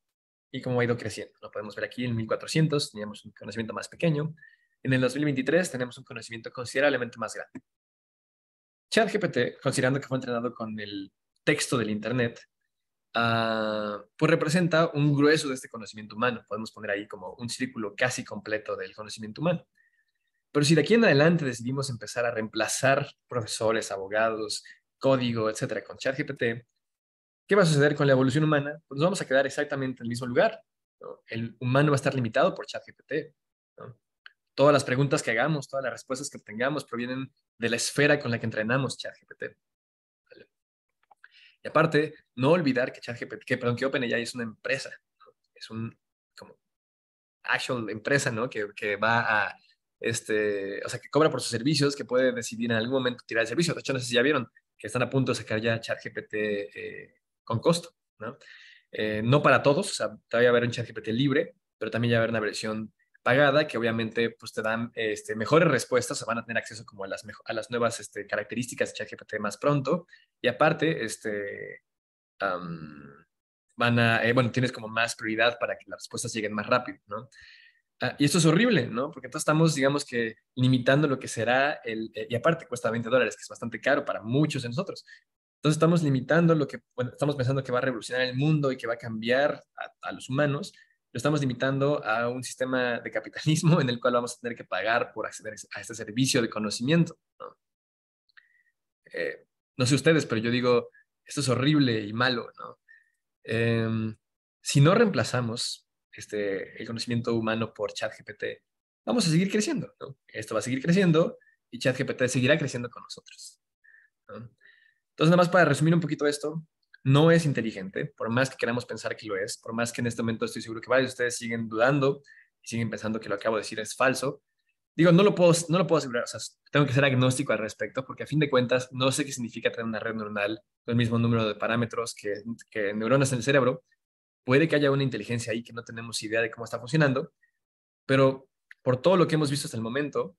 [SPEAKER 2] y cómo ha ido creciendo. Lo podemos ver aquí en 1400, teníamos un conocimiento más pequeño, en el 2023 tenemos un conocimiento considerablemente más grande. ChatGPT, considerando que fue entrenado con el texto del Internet, ah, pues representa un grueso de este conocimiento humano. Podemos poner ahí como un círculo casi completo del conocimiento humano. Pero si de aquí en adelante decidimos empezar a reemplazar profesores, abogados, código, etcétera, con ChatGPT, ¿qué va a suceder con la evolución humana? Pues nos vamos a quedar exactamente en el mismo lugar. El humano va a estar limitado por ChatGPT. Todas las preguntas que hagamos, todas las respuestas que tengamos provienen de la esfera con la que entrenamos ChatGPT. Y aparte, no olvidar que ChatGPT, que, perdón, que OpenAI es una empresa, es un como actual empresa, ¿no? Que, va a, este, o sea, que cobra por sus servicios, que puede decidir en algún momento tirar el servicio. De hecho, no sé si ya vieron que están a punto de sacar ya ChatGPT eh, con costo, ¿no? Eh, no para todos, o todavía va a haber un ChatGPT libre, pero también ya va a haber una versión pagada, que obviamente pues, te dan este, mejores respuestas o van a tener acceso como a las, a las nuevas este, características de ChatGPT más pronto. Y aparte, este, van a, eh, bueno, tienes como más prioridad para que las respuestas lleguen más rápido, ¿no? Ah, y esto es horrible, ¿no? Porque entonces estamos, digamos que, limitando lo que será el, eh, y aparte cuesta 20 dólares, que es bastante caro para muchos de nosotros. Entonces estamos limitando lo que, bueno, estamos pensando que va a revolucionar el mundo y que va a cambiar a los humanos, lo estamos limitando a un sistema de capitalismo [LAUGHS] en el cual vamos a tener que pagar por acceder a este servicio de conocimiento. No, eh, sé ustedes, pero yo digo, esto es horrible y malo. Em, si no reemplazamos este, el conocimiento humano por ChatGPT, vamos a seguir creciendo. Esto va a seguir creciendo y ChatGPT seguirá creciendo con nosotros. Entonces, nada más para resumir un poquito esto, no es inteligente, por más que queramos pensar que lo es, por más que en este momento estoy seguro que varios de ustedes siguen dudando y siguen pensando que lo que acabo de decir es falso. Digo, no lo puedo, no lo puedo asegurar, o sea, tengo que ser agnóstico al respecto porque a fin de cuentas no sé qué significa tener una red neuronal con el mismo número de parámetros que, que neuronas en el cerebro. Puede que haya una inteligencia ahí que no tenemos idea de cómo está funcionando, pero por todo lo que hemos visto hasta el momento,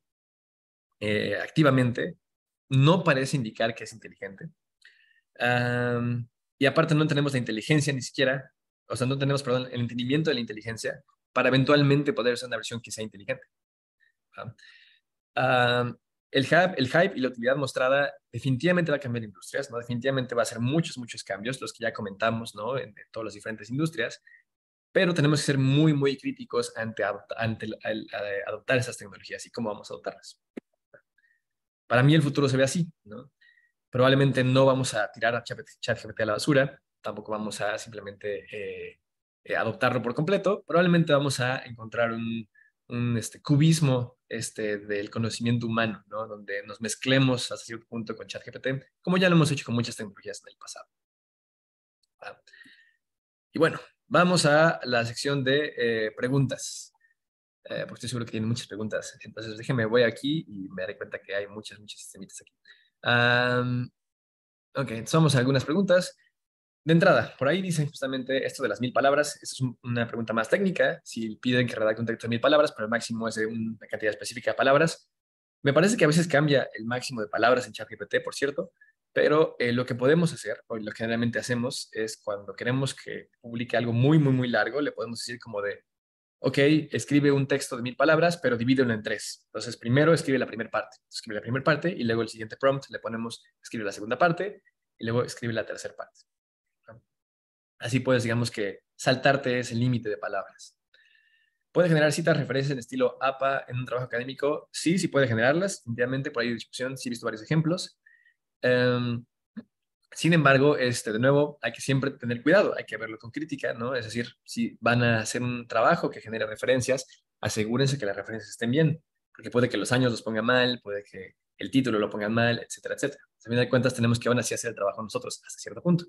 [SPEAKER 2] eh, activamente, no parece indicar que es inteligente. Y aparte no tenemos la inteligencia ni siquiera, o sea, no tenemos, perdón, el entendimiento de la inteligencia para eventualmente poder hacer una versión que sea inteligente. el, hype, el hype y la utilidad mostrada definitivamente va a cambiar industrias, ¿no? Definitivamente va a ser muchos, muchos cambios, los que ya comentamos, ¿no? En, todas las diferentes industrias, pero tenemos que ser muy, muy críticos ante, ante adoptar esas tecnologías y cómo vamos a adoptarlas. Para mí el futuro se ve así, ¿no? Probablemente no vamos a tirar a ChatGPT a la basura, tampoco vamos a simplemente eh, eh, adoptarlo por completo. Probablemente vamos a encontrar un, este, cubismo este, del conocimiento humano, donde nos mezclemos hasta cierto punto con ChatGPT, como ya lo hemos hecho con muchas tecnologías en el pasado. Ah. Y bueno, vamos a la sección de eh, preguntas, porque estoy seguro que tienen muchas preguntas. Entonces, déjenme, voy aquí y me daré cuenta que hay muchas, muchas sistemitas aquí ok, somos algunas preguntas. De entrada, por ahí dicen justamente esto de las mil palabras. Esta es una pregunta más técnica. Si piden que redacte un texto de mil palabras, pero el máximo es de una cantidad específica de palabras. Me parece que a veces cambia el máximo de palabras en ChatGPT, por cierto, pero eh, lo que podemos hacer, o lo que generalmente hacemos, es cuando queremos que publique algo muy, muy, muy largo, le podemos decir como de ok, escribe un texto de mil palabras, pero divídelo en tres. Entonces, primero escribe la primera parte, escribe la primera parte y luego el siguiente prompt le ponemos, escribe la segunda parte y luego escribe la tercera parte. Así puedes, digamos que saltarte ese límite de palabras. ¿Puede generar citas, referencias en estilo APA en un trabajo académico? Sí, sí puede generarlas. Obviamente, por ahí de discusión, sí he visto varios ejemplos. Em, sin embargo, este, de nuevo, hay que siempre tener cuidado, hay que verlo con crítica, ¿no? Es decir, si van a hacer un trabajo que genere referencias, asegúrense que las referencias estén bien, porque puede que los años los pongan mal, puede que el título lo pongan mal, etcétera, etcétera. También hay de cuentas, tenemos que aún así hacer el trabajo nosotros hasta cierto punto.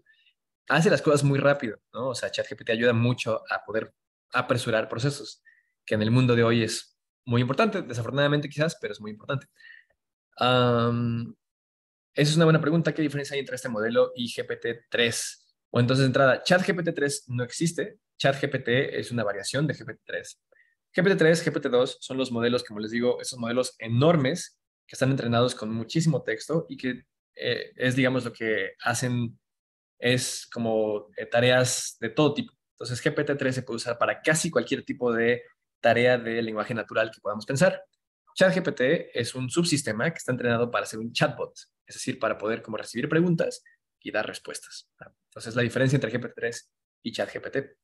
[SPEAKER 2] Hace las cosas muy rápido, ¿no? O sea, ChatGPT ayuda mucho a poder apresurar procesos, que en el mundo de hoy es muy importante, desafortunadamente quizás, pero es muy importante. Esa es una buena pregunta. ¿Qué diferencia hay entre este modelo y GPT-3? O entonces, entrada, chat gpt 3 no existe. Chat GPT es una variación de GPT-3. GPT-3, GPT-2 son los modelos, como les digo, esos modelos enormes que están entrenados con muchísimo texto y que eh, es, digamos, lo que hacen es como eh, tareas de todo tipo. Entonces, GPT-3 se puede usar para casi cualquier tipo de tarea de lenguaje natural que podamos pensar. Chat GPT es un subsistema que está entrenado para ser un chatbot es decir, para poder como recibir preguntas y dar respuestas. Entonces, la diferencia entre GPT-3 y ChatGPT. GPT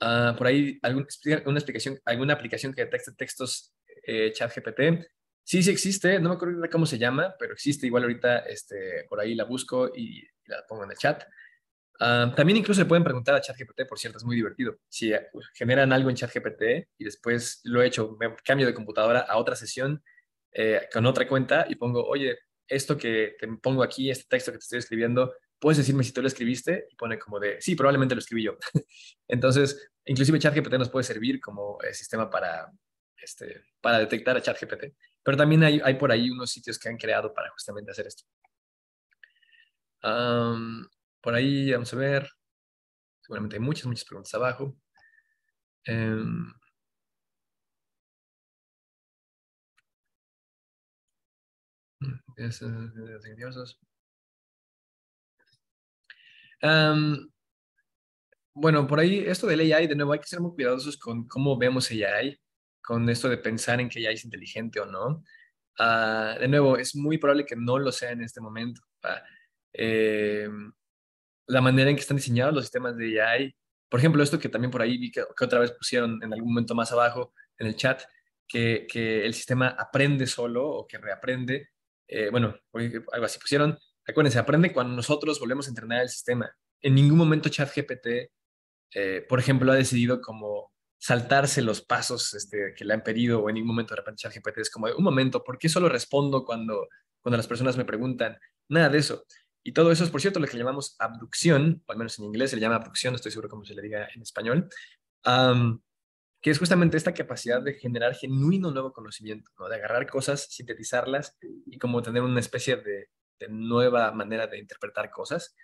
[SPEAKER 2] ah, por ahí, algún, explicación, alguna aplicación que detecte textos eh, ChatGPT. Sí, sí existe, no me acuerdo cómo se llama, pero existe. Igual ahorita este, por ahí la busco y, la pongo en el chat. Ah, también incluso se pueden preguntar a ChatGPT, por cierto, es muy divertido. Si eh, generan algo en ChatGPT y después lo he hecho, cambio de computadora a otra sesión eh, con otra cuenta y pongo, oye, esto que te pongo aquí, este texto que te estoy escribiendo, puedes decirme si tú lo escribiste y pone como de, sí, probablemente lo escribí yo. [LAUGHS] Entonces, inclusive ChatGPT nos puede servir como eh, sistema para, este, para detectar a ChatGPT, pero también hay, hay, por ahí unos sitios que han creado para justamente hacer esto. por ahí, vamos a ver, seguramente hay muchas, muchas preguntas abajo.
[SPEAKER 3] Eh... es, de
[SPEAKER 2] bueno, por ahí, esto del AI, de nuevo, hay que ser muy cuidadosos con cómo vemos AI, con esto de pensar en que AI es inteligente o no. Ah, de nuevo, es muy probable que no lo sea en este momento. Ah, em, la manera en que están diseñados los sistemas de AI, por ejemplo, esto que también por ahí vi que, que otra vez pusieron en algún momento más abajo en el chat, que, que, el sistema aprende solo o que reaprende eh, bueno, algo así pusieron, acuérdense, aprende cuando nosotros volvemos a entrenar el sistema. En ningún momento ChatGPT, eh, por ejemplo, ha decidido como saltarse los pasos este, que le han pedido o en ningún momento de repente ChatGPT es como, un momento, ¿por qué solo respondo cuando, cuando las personas me preguntan? Nada de eso. Y todo eso es, por cierto, lo que llamamos abducción, o al menos en inglés se le llama abducción, no estoy seguro cómo se le diga en español que es justamente esta capacidad de generar genuino nuevo conocimiento, de agarrar cosas, sintetizarlas y como tener una especie de, nueva manera de interpretar cosas.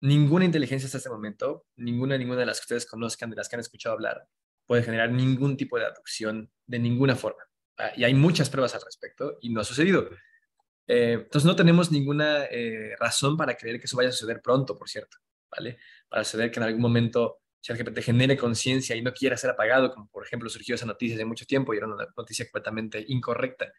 [SPEAKER 2] Ninguna inteligencia hasta este momento, ninguna, ninguna de las que ustedes conozcan, de las que han escuchado hablar, puede generar ningún tipo de aducción de ninguna forma. Ah, y hay muchas pruebas al respecto y no ha sucedido. Eh, entonces no tenemos ninguna eh, razón para creer que eso vaya a suceder pronto, por cierto, ¿vale? Para suceder que en algún momento si te genere conciencia y no quiera ser apagado, como por ejemplo surgió esa noticia hace mucho tiempo y era una noticia completamente incorrecta,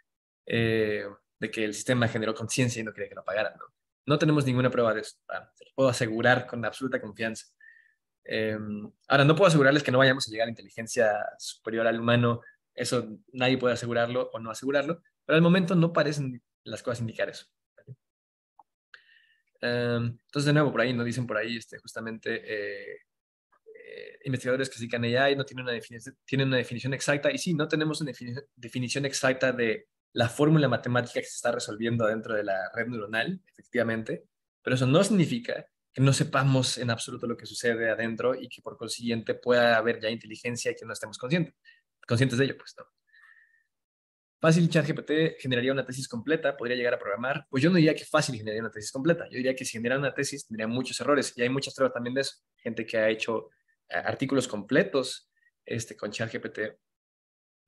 [SPEAKER 2] eh, de que el sistema generó conciencia y no quería que lo apagaran. ¿no? no tenemos ninguna prueba de eso, ah, puedo asegurar con absoluta confianza. Eh, ahora, no puedo asegurarles que no vayamos a llegar a inteligencia superior al humano, eso nadie puede asegurarlo o no asegurarlo, pero al momento no parecen las cosas indicar eso. Eh, entonces, de nuevo, por ahí nos dicen por ahí este, justamente eh, investigadores que se dedican a AI no tienen una, definición, una definición exacta. Y sí, no tenemos una definición exacta de la fórmula matemática que se está resolviendo adentro de la red neuronal, efectivamente, pero eso no significa que no sepamos en absoluto lo que sucede adentro y que por consiguiente pueda haber ya inteligencia y que no estemos conscientes, conscientes de ello, pues no. Fácil ChatGPT generaría una tesis completa, podría llegar a programar. Pues yo no diría que fácil generaría una tesis completa. Yo diría que si generara una tesis tendría muchos errores y hay muchas pruebas también de eso. Gente que ha hecho artículos completos este, con ChatGPT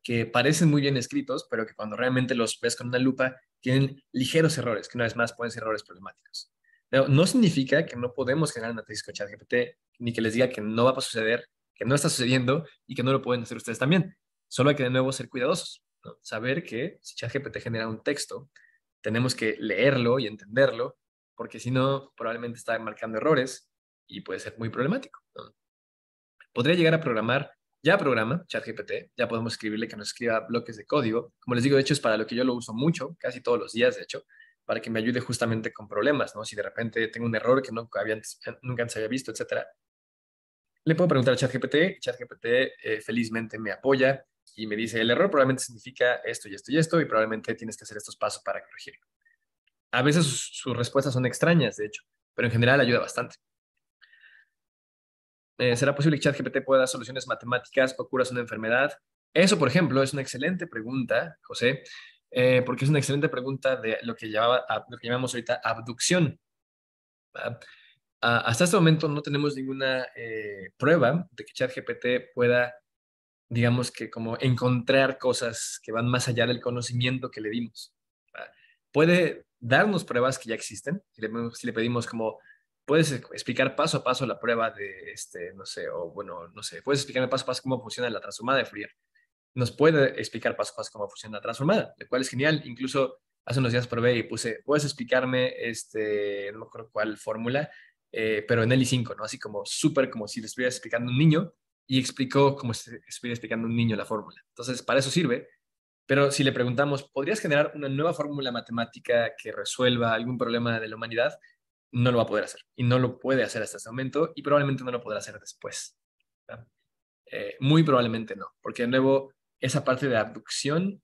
[SPEAKER 2] que parecen muy bien escritos, pero que cuando realmente los ves con una lupa tienen ligeros errores, que una vez más pueden ser errores problemáticos. no significa que no podemos generar una tesis con ChatGPT, ni que les diga que no va a suceder, que no está sucediendo y que no lo pueden hacer ustedes también. Solo hay que de nuevo ser cuidadosos, saber que si ChatGPT genera un texto, tenemos que leerlo y entenderlo, porque si no, probablemente está marcando errores y puede ser muy problemático podría llegar a programar, ya programa ChatGPT, ya podemos escribirle que nos escriba bloques de código. Como les digo, de hecho es para lo que yo lo uso mucho, casi todos los días, de hecho, para que me ayude justamente con problemas, ¿no? Si de repente tengo un error que eh, nunca, había, nunca se había visto, etcétera. Le puedo preguntar a ChatGPT, ChatGPT eh, felizmente me apoya y me dice, el error probablemente significa esto y esto y esto, y probablemente tienes que hacer estos pasos para corregirlo. A veces sus respuestas son extrañas, de hecho, pero en general ayuda bastante. Eh, ¿Será posible que ChatGPT pueda dar soluciones matemáticas o curas una enfermedad? Eso, por ejemplo, es una excelente pregunta, José, eh, porque es una excelente pregunta de lo que, llamaba, lo que llamamos ahorita abducción. hasta este momento no tenemos ninguna eh, prueba de que ChatGPT pueda, digamos que como encontrar cosas que van más allá del conocimiento que le dimos. Puede darnos pruebas que ya existen, si le pedimos como puedes explicar paso a paso la prueba de, este, no sé, o bueno, no sé, puedes explicarme paso a paso cómo funciona la transformada de Fourier. Nos puede explicar paso a paso cómo funciona la transformada, lo cual es genial. Incluso hace unos días probé y puse, puedes explicarme, este, no me cuál fórmula, eh, pero en el 5 ¿no? Así como súper como si le estuviera explicando a un niño y explicó como si estuviera explicando a un niño la fórmula. Entonces, para eso sirve. Pero si le preguntamos, ¿podrías generar una nueva fórmula matemática que resuelva algún problema de la humanidad? no lo va a poder hacer y no lo puede hacer hasta ese momento y probablemente no lo podrá hacer después. Eh, muy probablemente no, porque de nuevo esa parte de abducción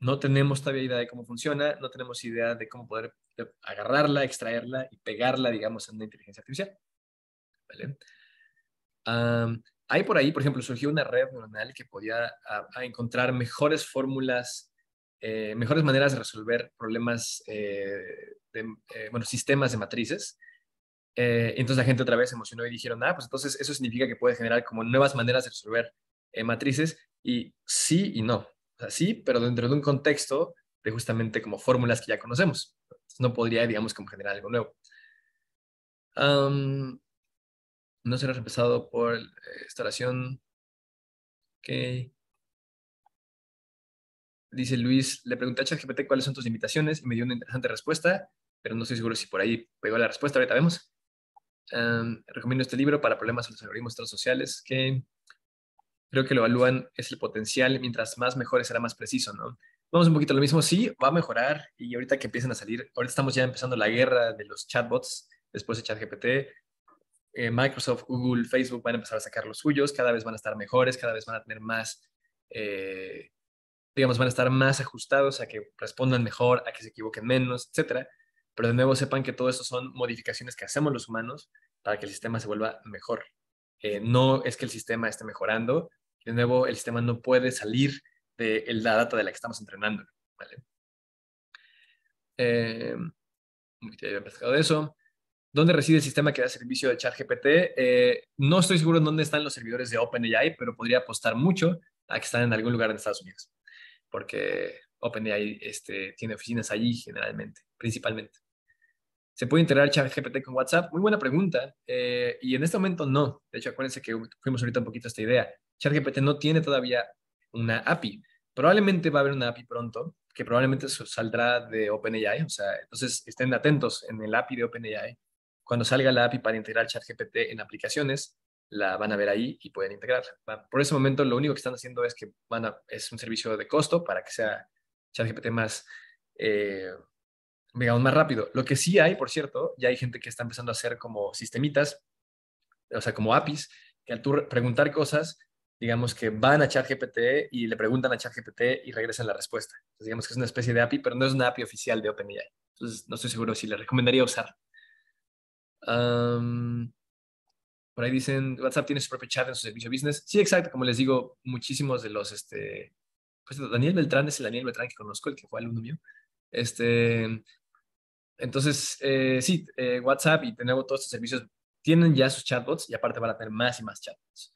[SPEAKER 2] no tenemos todavía idea de cómo funciona, no tenemos idea de cómo poder agarrarla, extraerla y pegarla, digamos, en una inteligencia artificial. hay por ahí, por ejemplo, surgió una red neuronal que podía ah, encontrar mejores fórmulas eh, mejores maneras de resolver problemas, eh, de, eh, bueno, sistemas de matrices. entonces la gente otra vez se emocionó y dijeron, ah, pues entonces eso significa que puede generar como nuevas maneras de resolver matrices y sí y no. O sea, sí, pero dentro de un contexto de justamente como fórmulas que ya conocemos. no podría, digamos, como generar algo nuevo. Um, no será empezado por oración Ok. Dice Luis, le pregunté a ChatGPT cuáles son tus limitaciones y me dio una interesante respuesta, pero no estoy seguro si por ahí pegó la respuesta, ahorita vemos. recomiendo este libro para problemas en los algoritmos sociales que creo que lo evalúan es el potencial, mientras más mejores será más preciso, ¿no? Vamos un poquito a lo mismo, sí, va a mejorar y ahorita que empiecen a salir, ahorita estamos ya empezando la guerra de los chatbots después de ChatGPT, eh, Microsoft, Google, Facebook van a empezar a sacar los suyos, cada vez van a estar mejores, cada vez van a tener más eh,
[SPEAKER 1] digamos, van a estar más
[SPEAKER 2] ajustados a que respondan mejor, a que se equivoquen menos, etcétera. Pero de nuevo sepan que todo eso son modificaciones que hacemos los humanos para que el sistema se vuelva mejor. Eh, no es que el sistema esté mejorando, de nuevo el sistema no puede salir de la data de la que estamos entrenando. ¿vale? Eh, de eso. ¿Dónde reside el sistema que da servicio de ChatGPT? GPT? Eh, no estoy seguro en dónde están los servidores de OpenAI, pero podría apostar mucho a que están en algún lugar en Estados Unidos porque OpenAI este, tiene oficinas allí generalmente, principalmente. ¿Se puede integrar ChatGPT con WhatsApp? Muy buena pregunta. Eh, y en este momento no. De hecho, acuérdense que fuimos ahorita un poquito a esta idea. ChatGPT no tiene todavía una API. Probablemente va a haber una API pronto, que probablemente saldrá de OpenAI. O sea, entonces estén atentos en el API de OpenAI. Cuando salga la API para integrar ChatGPT en aplicaciones, la van a ver ahí y pueden integrar Por ese momento, lo único que están haciendo es que van es un servicio de costo para que sea ChatGPT más, eh, digamos, más rápido. Lo que sí hay, por cierto, ya hay gente que está empezando a hacer como sistemitas, o sea, como APIs, que al tú preguntar cosas, digamos que van a ChatGPT y le preguntan a ChatGPT y regresan la respuesta. digamos que es una especie de API, pero no es una API oficial de OpenAI. Entonces, no estoy seguro si le recomendaría usar. Por ahí dicen, WhatsApp tiene su propio chat en su servicio business. Sí, exacto, como les digo, muchísimos de los, este, pues, Daniel Beltrán es el Daniel Beltrán que conozco, el que fue alumno mío. Este, entonces, eh, sí, eh, WhatsApp y tenemos todos estos servicios tienen ya sus chatbots y aparte van a tener más y más chatbots.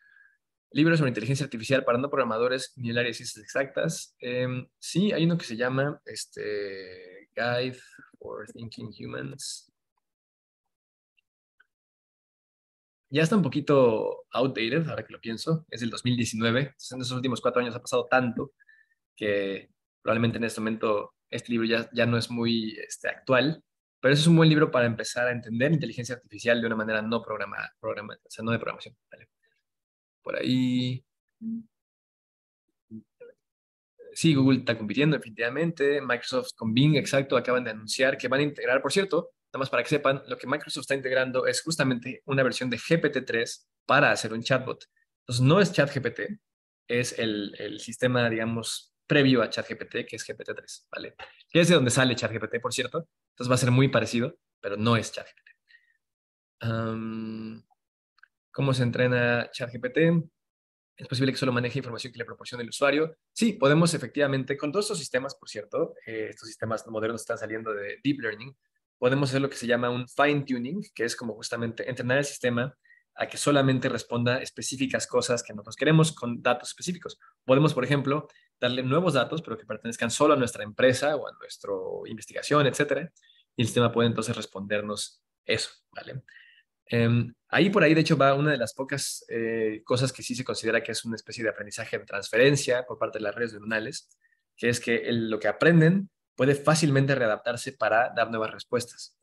[SPEAKER 2] Libros sobre inteligencia artificial para no programadores ni el área de ciencias exactas. Em, sí, hay uno que se llama este, Guide for Thinking Humans. ya está un poquito outdated, ahora que lo pienso, es del 2019, en esos últimos cuatro años ha pasado tanto que probablemente en este momento este libro ya, ya no es muy este, actual, pero es un buen libro para empezar a entender inteligencia artificial de una manera no programada, o sea, no de programación. Por ahí... Sí, Google está compitiendo definitivamente, Microsoft con Bing, exacto, acaban de anunciar que van a integrar, por cierto, nada más para que sepan, lo que Microsoft está integrando es justamente una versión de GPT-3 para hacer un chatbot. Entonces, no es ChatGPT, es el, sistema, digamos, previo a ChatGPT, que es GPT-3, ¿vale? Que es de donde sale ChatGPT, por cierto. Entonces, va a ser muy parecido, pero no es ChatGPT. ¿Cómo se entrena ChatGPT? ¿Es posible que solo maneje información que le proporciona el usuario? Sí, podemos efectivamente, con todos estos sistemas, por cierto, eh, estos sistemas modernos están saliendo de Deep Learning, podemos hacer lo que se llama un fine tuning, que es como justamente entrenar el sistema a que solamente responda específicas cosas que nosotros queremos con datos específicos. Podemos, por ejemplo, darle nuevos datos, pero que pertenezcan solo a nuestra empresa o a nuestra investigación, etcétera, y el sistema puede entonces respondernos eso, ¿vale? Em, ahí por ahí, de hecho, va una de las pocas eh, cosas que sí se considera que es una especie de aprendizaje de transferencia por parte de las redes neuronales, que es que lo que aprenden puede fácilmente readaptarse para dar nuevas respuestas.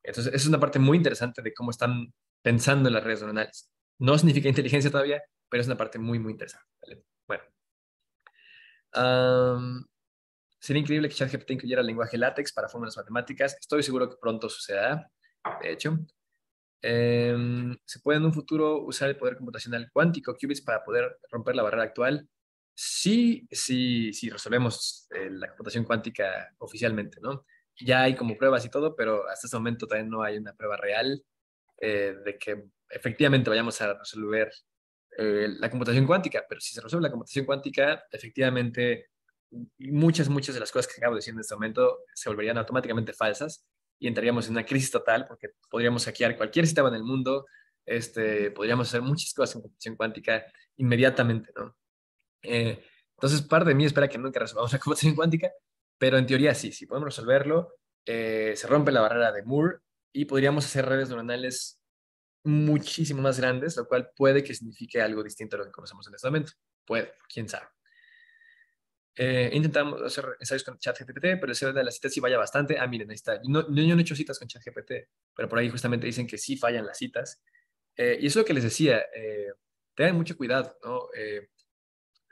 [SPEAKER 2] Entonces, esa es una parte muy interesante de cómo están pensando en las redes neuronales. No significa inteligencia todavía, pero es una parte muy, muy interesante. Bueno. sería increíble que ChatGPT incluyera el lenguaje látex para fórmulas matemáticas. Estoy seguro que pronto sucederá, de hecho. Em, ¿Se puede en un futuro usar el poder computacional cuántico qubits para poder romper la barrera actual? Sí, sí, sí resolvemos eh, la computación cuántica oficialmente, ¿no? Ya hay como pruebas y todo, pero hasta este momento también no hay una prueba real eh, de que efectivamente vayamos a resolver eh, la computación cuántica, pero si se resuelve la computación cuántica, efectivamente muchas, muchas de las cosas que acabo de decir en este momento se volverían automáticamente falsas y entraríamos en una crisis total porque podríamos hackear cualquier sistema en el mundo, este, podríamos hacer muchas cosas en computación cuántica inmediatamente, ¿no? Eh, entonces, parte de mí espera que nunca resolvamos la [LAUGHS] computación cuántica, pero en teoría sí, si podemos resolverlo, eh, se rompe la barrera de Moore y podríamos hacer redes neuronales muchísimo más grandes, lo cual puede que signifique algo distinto a lo que conocemos en este momento. Puede, quién sabe. Eh, intentamos hacer ensayos con ChatGPT, pero el de las citas sí vaya bastante. Ah, miren, ahí está. No, no, yo no he hecho citas con ChatGPT, pero por ahí justamente dicen que sí fallan las citas. y eso es lo que les decía. tengan mucho cuidado, ¿no? Eh,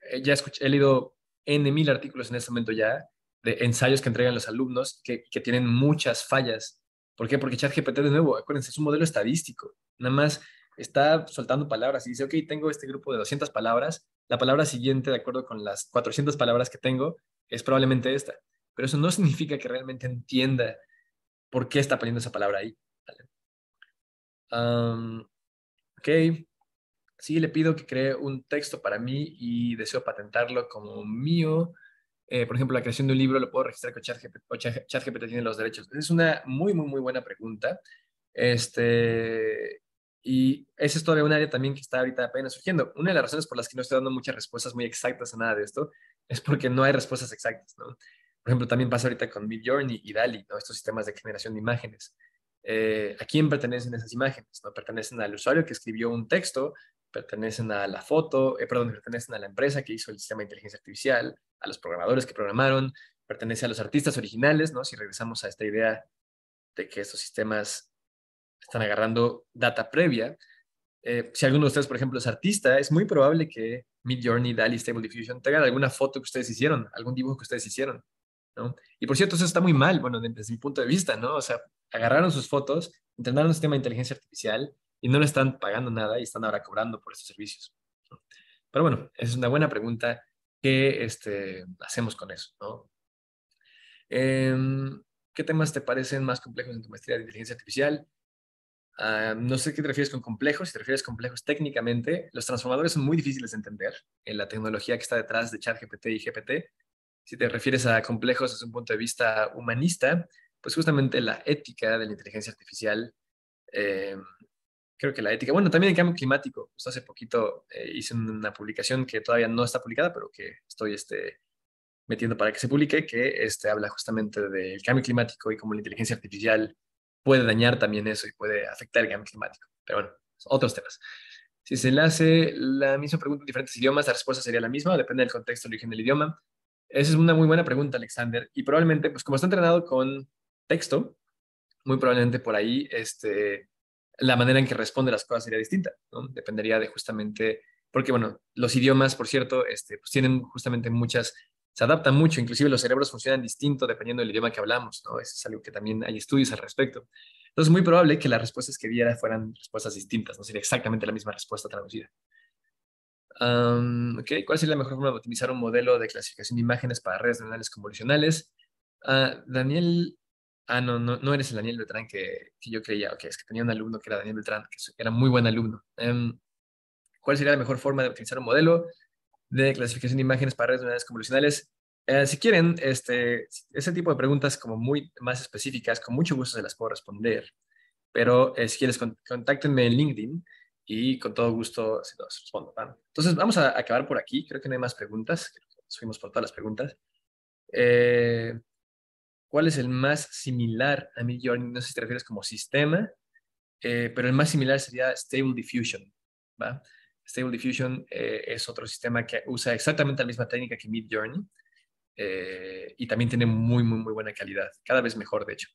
[SPEAKER 2] eh, ya he leído N mil artículos en este momento ya de ensayos que entregan los alumnos que, que tienen muchas fallas. ¿Por qué? Porque ChatGPT, de nuevo, acuérdense, es un modelo estadístico. Nada más está soltando palabras y dice, ok, tengo este grupo de 200 palabras, la palabra siguiente, de acuerdo con las 400 palabras que tengo, es probablemente esta. Pero eso no significa que realmente entienda por qué está poniendo esa palabra ahí. Vale. ok, sí le pido que cree un texto para mí y deseo patentarlo como mío. Eh, por ejemplo, la creación de un libro lo puedo registrar con ChatGPT, ChatGPT tiene los derechos. Es una muy, muy, muy buena pregunta. Este, y ese es todavía un área también que está ahorita apenas surgiendo. Una de las razones por las que no estoy dando muchas respuestas muy exactas a nada de esto es porque no hay respuestas exactas, ¿no? Por ejemplo, también pasa ahorita con Midjourney y DALI, Estos sistemas de generación de imágenes. Eh, ¿A quién pertenecen esas imágenes? ¿no? Pertenecen al usuario que escribió un texto pertenecen a la foto, eh, perdón, pertenecen a la empresa que hizo el sistema de inteligencia artificial, a los programadores que programaron, pertenece a los artistas originales, ¿no? Si regresamos a esta idea de que estos sistemas están agarrando data previa. Eh, si alguno de ustedes, por ejemplo, es artista, es muy probable que Mid Journey, DALI, Stable Diffusion tengan alguna foto que ustedes hicieron, algún dibujo que ustedes hicieron, ¿no? Y por cierto, eso está muy mal, bueno, desde mi punto de vista, ¿no? O sea, agarraron sus fotos, entrenaron un sistema de inteligencia artificial, y no le están pagando nada y están ahora cobrando por estos servicios. Pero bueno, es una buena pregunta. ¿Qué este, hacemos con eso? Em, ¿Qué temas te parecen más complejos en tu maestría de inteligencia artificial? Ah, no sé qué te refieres con complejos. Si te refieres complejos técnicamente, los transformadores son muy difíciles de entender en la tecnología que está detrás de ChatGPT y GPT. Si te refieres a complejos desde un punto de vista humanista, pues justamente la ética de la inteligencia artificial em, creo que la ética, bueno, también el cambio climático, hace poquito eh, hice una publicación que todavía no está publicada, pero que estoy este, metiendo para que se publique, que este, habla justamente del cambio climático y cómo la inteligencia artificial puede dañar también eso y puede afectar el cambio climático. Pero bueno, otros temas. Si se le hace la misma pregunta en diferentes idiomas, la respuesta sería la misma, depende del contexto, el origen del idioma. Esa es una muy buena pregunta, Alexander. Y probablemente, pues como está entrenado con texto, muy probablemente por ahí este, la manera en que responde las cosas sería distinta, ¿no? Dependería de justamente, porque bueno, los idiomas, por cierto, este, pues tienen justamente muchas, se adaptan mucho, inclusive los cerebros funcionan distinto dependiendo del idioma que hablamos, ¿no? Eso es algo que también hay estudios al respecto. Entonces, es muy probable que las respuestas que diera fueran respuestas distintas, no sería exactamente la misma respuesta traducida. Um, ¿Cuál sería la mejor forma de optimizar un modelo de clasificación de imágenes para redes neuronales convolucionales? Ah, Daniel ah, no, no, eres el Daniel Beltrán que, yo creía, ok, es que tenía un alumno que era Daniel Beltrán, que era muy buen alumno. Em, ¿Cuál sería la mejor forma de utilizar un modelo de clasificación de imágenes para redes neuronales convolucionales? Eh, si quieren, este, ese tipo de preguntas como muy más específicas, con mucho gusto se las puedo responder, pero eh, si quieres, contáctenme en LinkedIn y con todo gusto se los respondo. Entonces, vamos a acabar por aquí, creo que no hay más preguntas, subimos por todas las preguntas. Eh, cuál es el más similar a mid journey, no sé si te refieres como sistema, eh, pero el más similar sería Stable Diffusion. ¿va? Stable Diffusion eh, es otro sistema que usa exactamente la misma técnica que mid journey eh, y también tiene muy, muy, muy buena calidad, cada vez mejor, de hecho.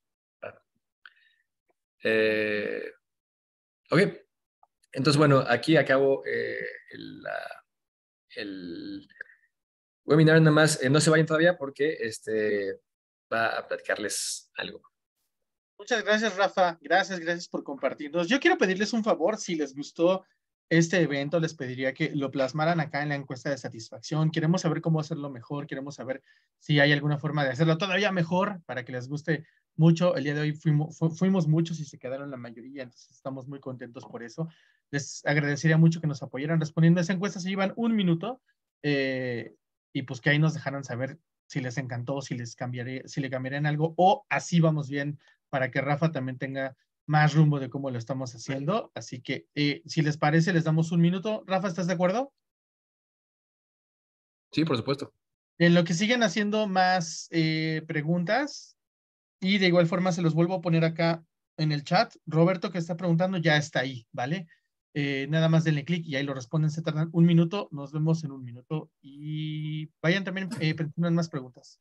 [SPEAKER 2] ok, entonces bueno, aquí acabo el, webinar nada más. no se vayan todavía porque este, va a platicarles algo.
[SPEAKER 1] Muchas gracias, Rafa. Gracias, gracias por compartirnos. Yo quiero pedirles un favor, si les gustó este evento, les pediría que lo plasmaran acá en la encuesta de satisfacción. Queremos saber cómo hacerlo mejor, queremos saber si hay alguna forma de hacerlo todavía mejor para que les guste mucho. El día de hoy fuimos, muchos y se quedaron la mayoría, entonces estamos muy contentos por eso. Les agradecería mucho que nos apoyaran respondiendo a esa encuesta, se llevan un minuto eh, y pues que ahí nos dejaran saber si les encantó, si les cambiaré, si le en algo, o así vamos bien para que Rafa también tenga más rumbo de cómo lo estamos haciendo. Así que eh, si les parece, les damos un minuto. Rafa, ¿estás de acuerdo? Sí, por supuesto. En lo que siguen haciendo más eh, preguntas y de igual forma se los vuelvo a poner acá en el chat. Roberto que está preguntando ya está ahí, ¿vale? Eh, nada más denle clic y ahí lo responden. Se tardan un minuto. Nos vemos en un minuto. Y vayan también eh, más preguntas.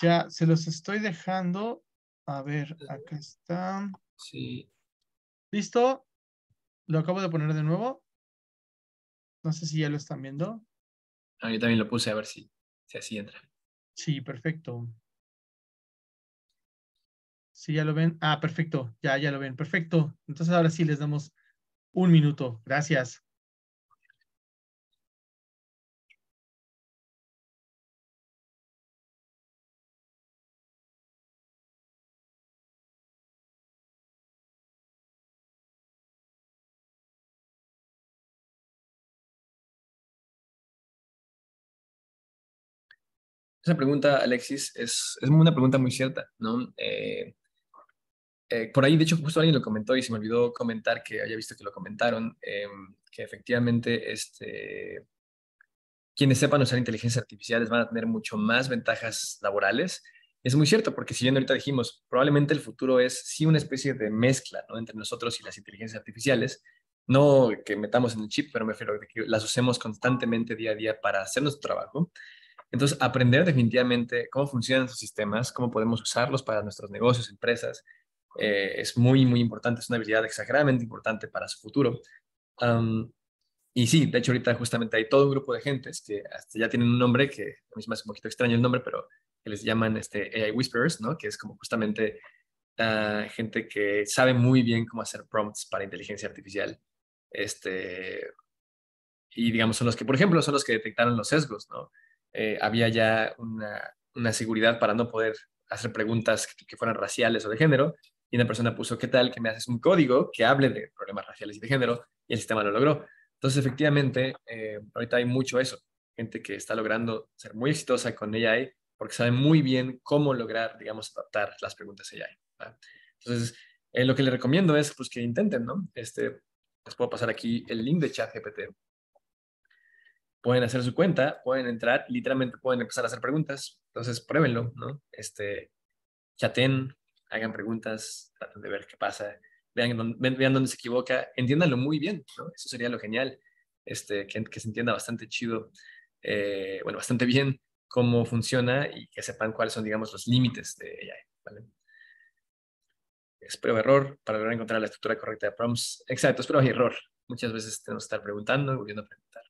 [SPEAKER 1] Ya se los estoy dejando. A ver, acá está. Sí. ¿Listo? Lo acabo de poner de nuevo. No sé si ya lo están viendo.
[SPEAKER 3] Ah, yo también lo puse a ver si, si así entra.
[SPEAKER 1] Sí, perfecto. Sí, ya lo ven. Ah, perfecto. Ya, ya lo ven. Perfecto. Entonces ahora sí les damos un minuto. Gracias.
[SPEAKER 2] Esa pregunta, Alexis, es, una pregunta muy cierta, ¿no? Eh, eh, por ahí, de hecho, justo alguien lo comentó y se me olvidó comentar que haya visto que lo comentaron, em, que efectivamente este, quienes sepan usar inteligencias artificiales van a tener mucho más ventajas laborales. Es muy cierto, porque si bien ahorita dijimos, probablemente el futuro es sí una especie de mezcla ¿no? entre nosotros y las inteligencias artificiales, no que metamos en el chip, pero me refiero a que las usemos constantemente día a día para hacer nuestro trabajo. Entonces, aprender definitivamente cómo funcionan esos sistemas, cómo podemos usarlos para nuestros negocios, empresas, eh, es muy, muy importante, es una habilidad exageradamente importante para su futuro. y sí, de hecho ahorita justamente hay todo un grupo de gentes que hasta ya tienen un nombre que a mí me hace un poquito extraño el nombre, pero que les llaman este AI Whisperers, ¿no? Que es como justamente ah, gente que sabe muy bien cómo hacer prompts para inteligencia artificial. Este, y digamos, son los que, por ejemplo, son los que detectaron los sesgos, ¿no? Eh, había ya una, seguridad para no poder hacer preguntas que, fueran raciales o de género. Y una persona puso, ¿qué tal que me haces un código que hable de problemas raciales y de género? Y el sistema lo logró. Entonces, efectivamente, eh, ahorita hay mucho eso. Gente que está logrando ser muy exitosa con AI porque sabe muy bien cómo lograr, digamos, adaptar las preguntas AI. Entonces, eh, lo que le recomiendo es pues, que intenten, ¿no? Este, les puedo pasar aquí el link de chat GPT pueden hacer su cuenta, pueden entrar, literalmente pueden empezar a hacer preguntas. Entonces, pruébenlo, ¿no? Este, chaten, hagan preguntas, traten de ver qué pasa, vean dónde, vean dónde se equivoca, entiéndanlo muy bien, ¿no? Eso sería lo genial, este, que, se entienda bastante chido, eh, bueno, bastante bien cómo funciona y que sepan cuáles son, digamos, los límites de ella, ¿vale? Es error para lograr encontrar la estructura correcta de prompts. Exacto, es prueba error. Muchas veces tenemos que estar preguntando
[SPEAKER 3] volviendo a preguntar.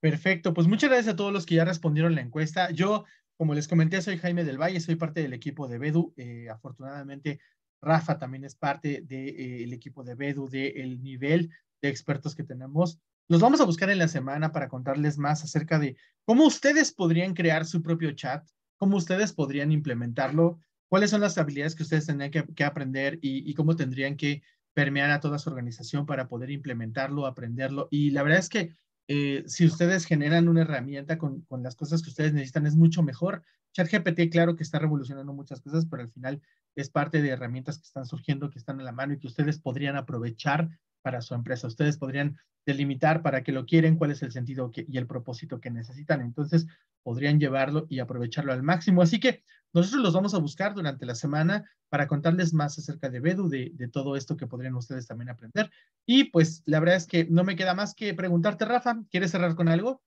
[SPEAKER 1] Perfecto, pues muchas gracias a todos los que ya respondieron la encuesta. Yo, como les comenté, soy Jaime del Valle, soy parte del equipo de Bedu. Eh, afortunadamente, Rafa también es parte del eh, equipo de Bedu, del nivel de expertos que tenemos. Los vamos a buscar en la semana para contarles más acerca de cómo ustedes podrían crear su propio chat, cómo ustedes podrían implementarlo, cuáles son las habilidades que ustedes tendrían que, aprender y cómo tendrían que permear a toda su organización para poder implementarlo, aprenderlo. Y la verdad es que eh, si ustedes generan una herramienta con, las cosas que ustedes necesitan, es mucho mejor. GPT claro que está revolucionando muchas cosas, pero al final es parte de herramientas que están surgiendo, que están a la mano y que ustedes podrían aprovechar para su empresa. Ustedes podrían delimitar para qué lo quieren, cuál es el sentido y el propósito que necesitan. Entonces, podrían llevarlo y aprovecharlo al máximo. Así que nosotros los vamos a buscar durante la semana para contarles más acerca de Bedu, de, todo esto que podrían ustedes también aprender. Y pues la verdad es que no me queda más que preguntarte, Rafa, ¿quieres cerrar con algo?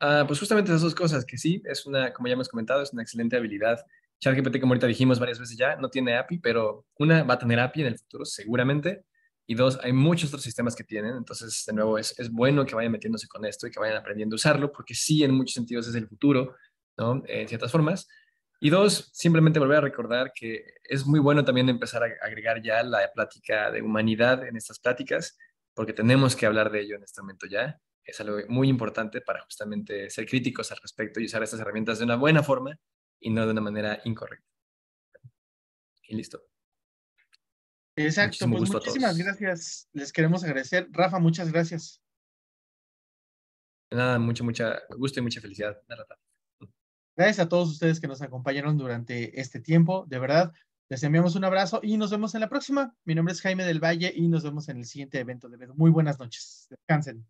[SPEAKER 2] Ah, pues justamente esas dos cosas, que sí, es una, como ya hemos comentado, es una excelente habilidad ChatGPT, como ahorita dijimos varias veces ya, no tiene API, pero una, va a tener API en el futuro seguramente. Y dos, hay muchos otros sistemas que tienen. Entonces, de nuevo, es, es bueno que vayan metiéndose con esto y que vayan aprendiendo a usarlo, porque sí, en muchos sentidos es el futuro, ¿no? En ciertas formas. Y dos, simplemente volver a recordar que es muy bueno también empezar a agregar ya la plática de humanidad en estas pláticas, porque tenemos que hablar de ello en este momento ya. Es algo muy importante para justamente ser críticos al respecto y usar estas herramientas de una buena forma y no de una manera incorrecta. Y listo. Exacto, pues, muchísimas
[SPEAKER 1] gracias. Les queremos agradecer. Rafa, muchas gracias.
[SPEAKER 2] Nada, mucho, mucho gusto y mucha felicidad.
[SPEAKER 1] Gracias a todos ustedes que nos acompañaron durante este tiempo. De verdad, les enviamos un abrazo y nos vemos en la próxima. Mi nombre es Jaime del Valle y nos vemos en el siguiente evento de Muy buenas noches. Descansen.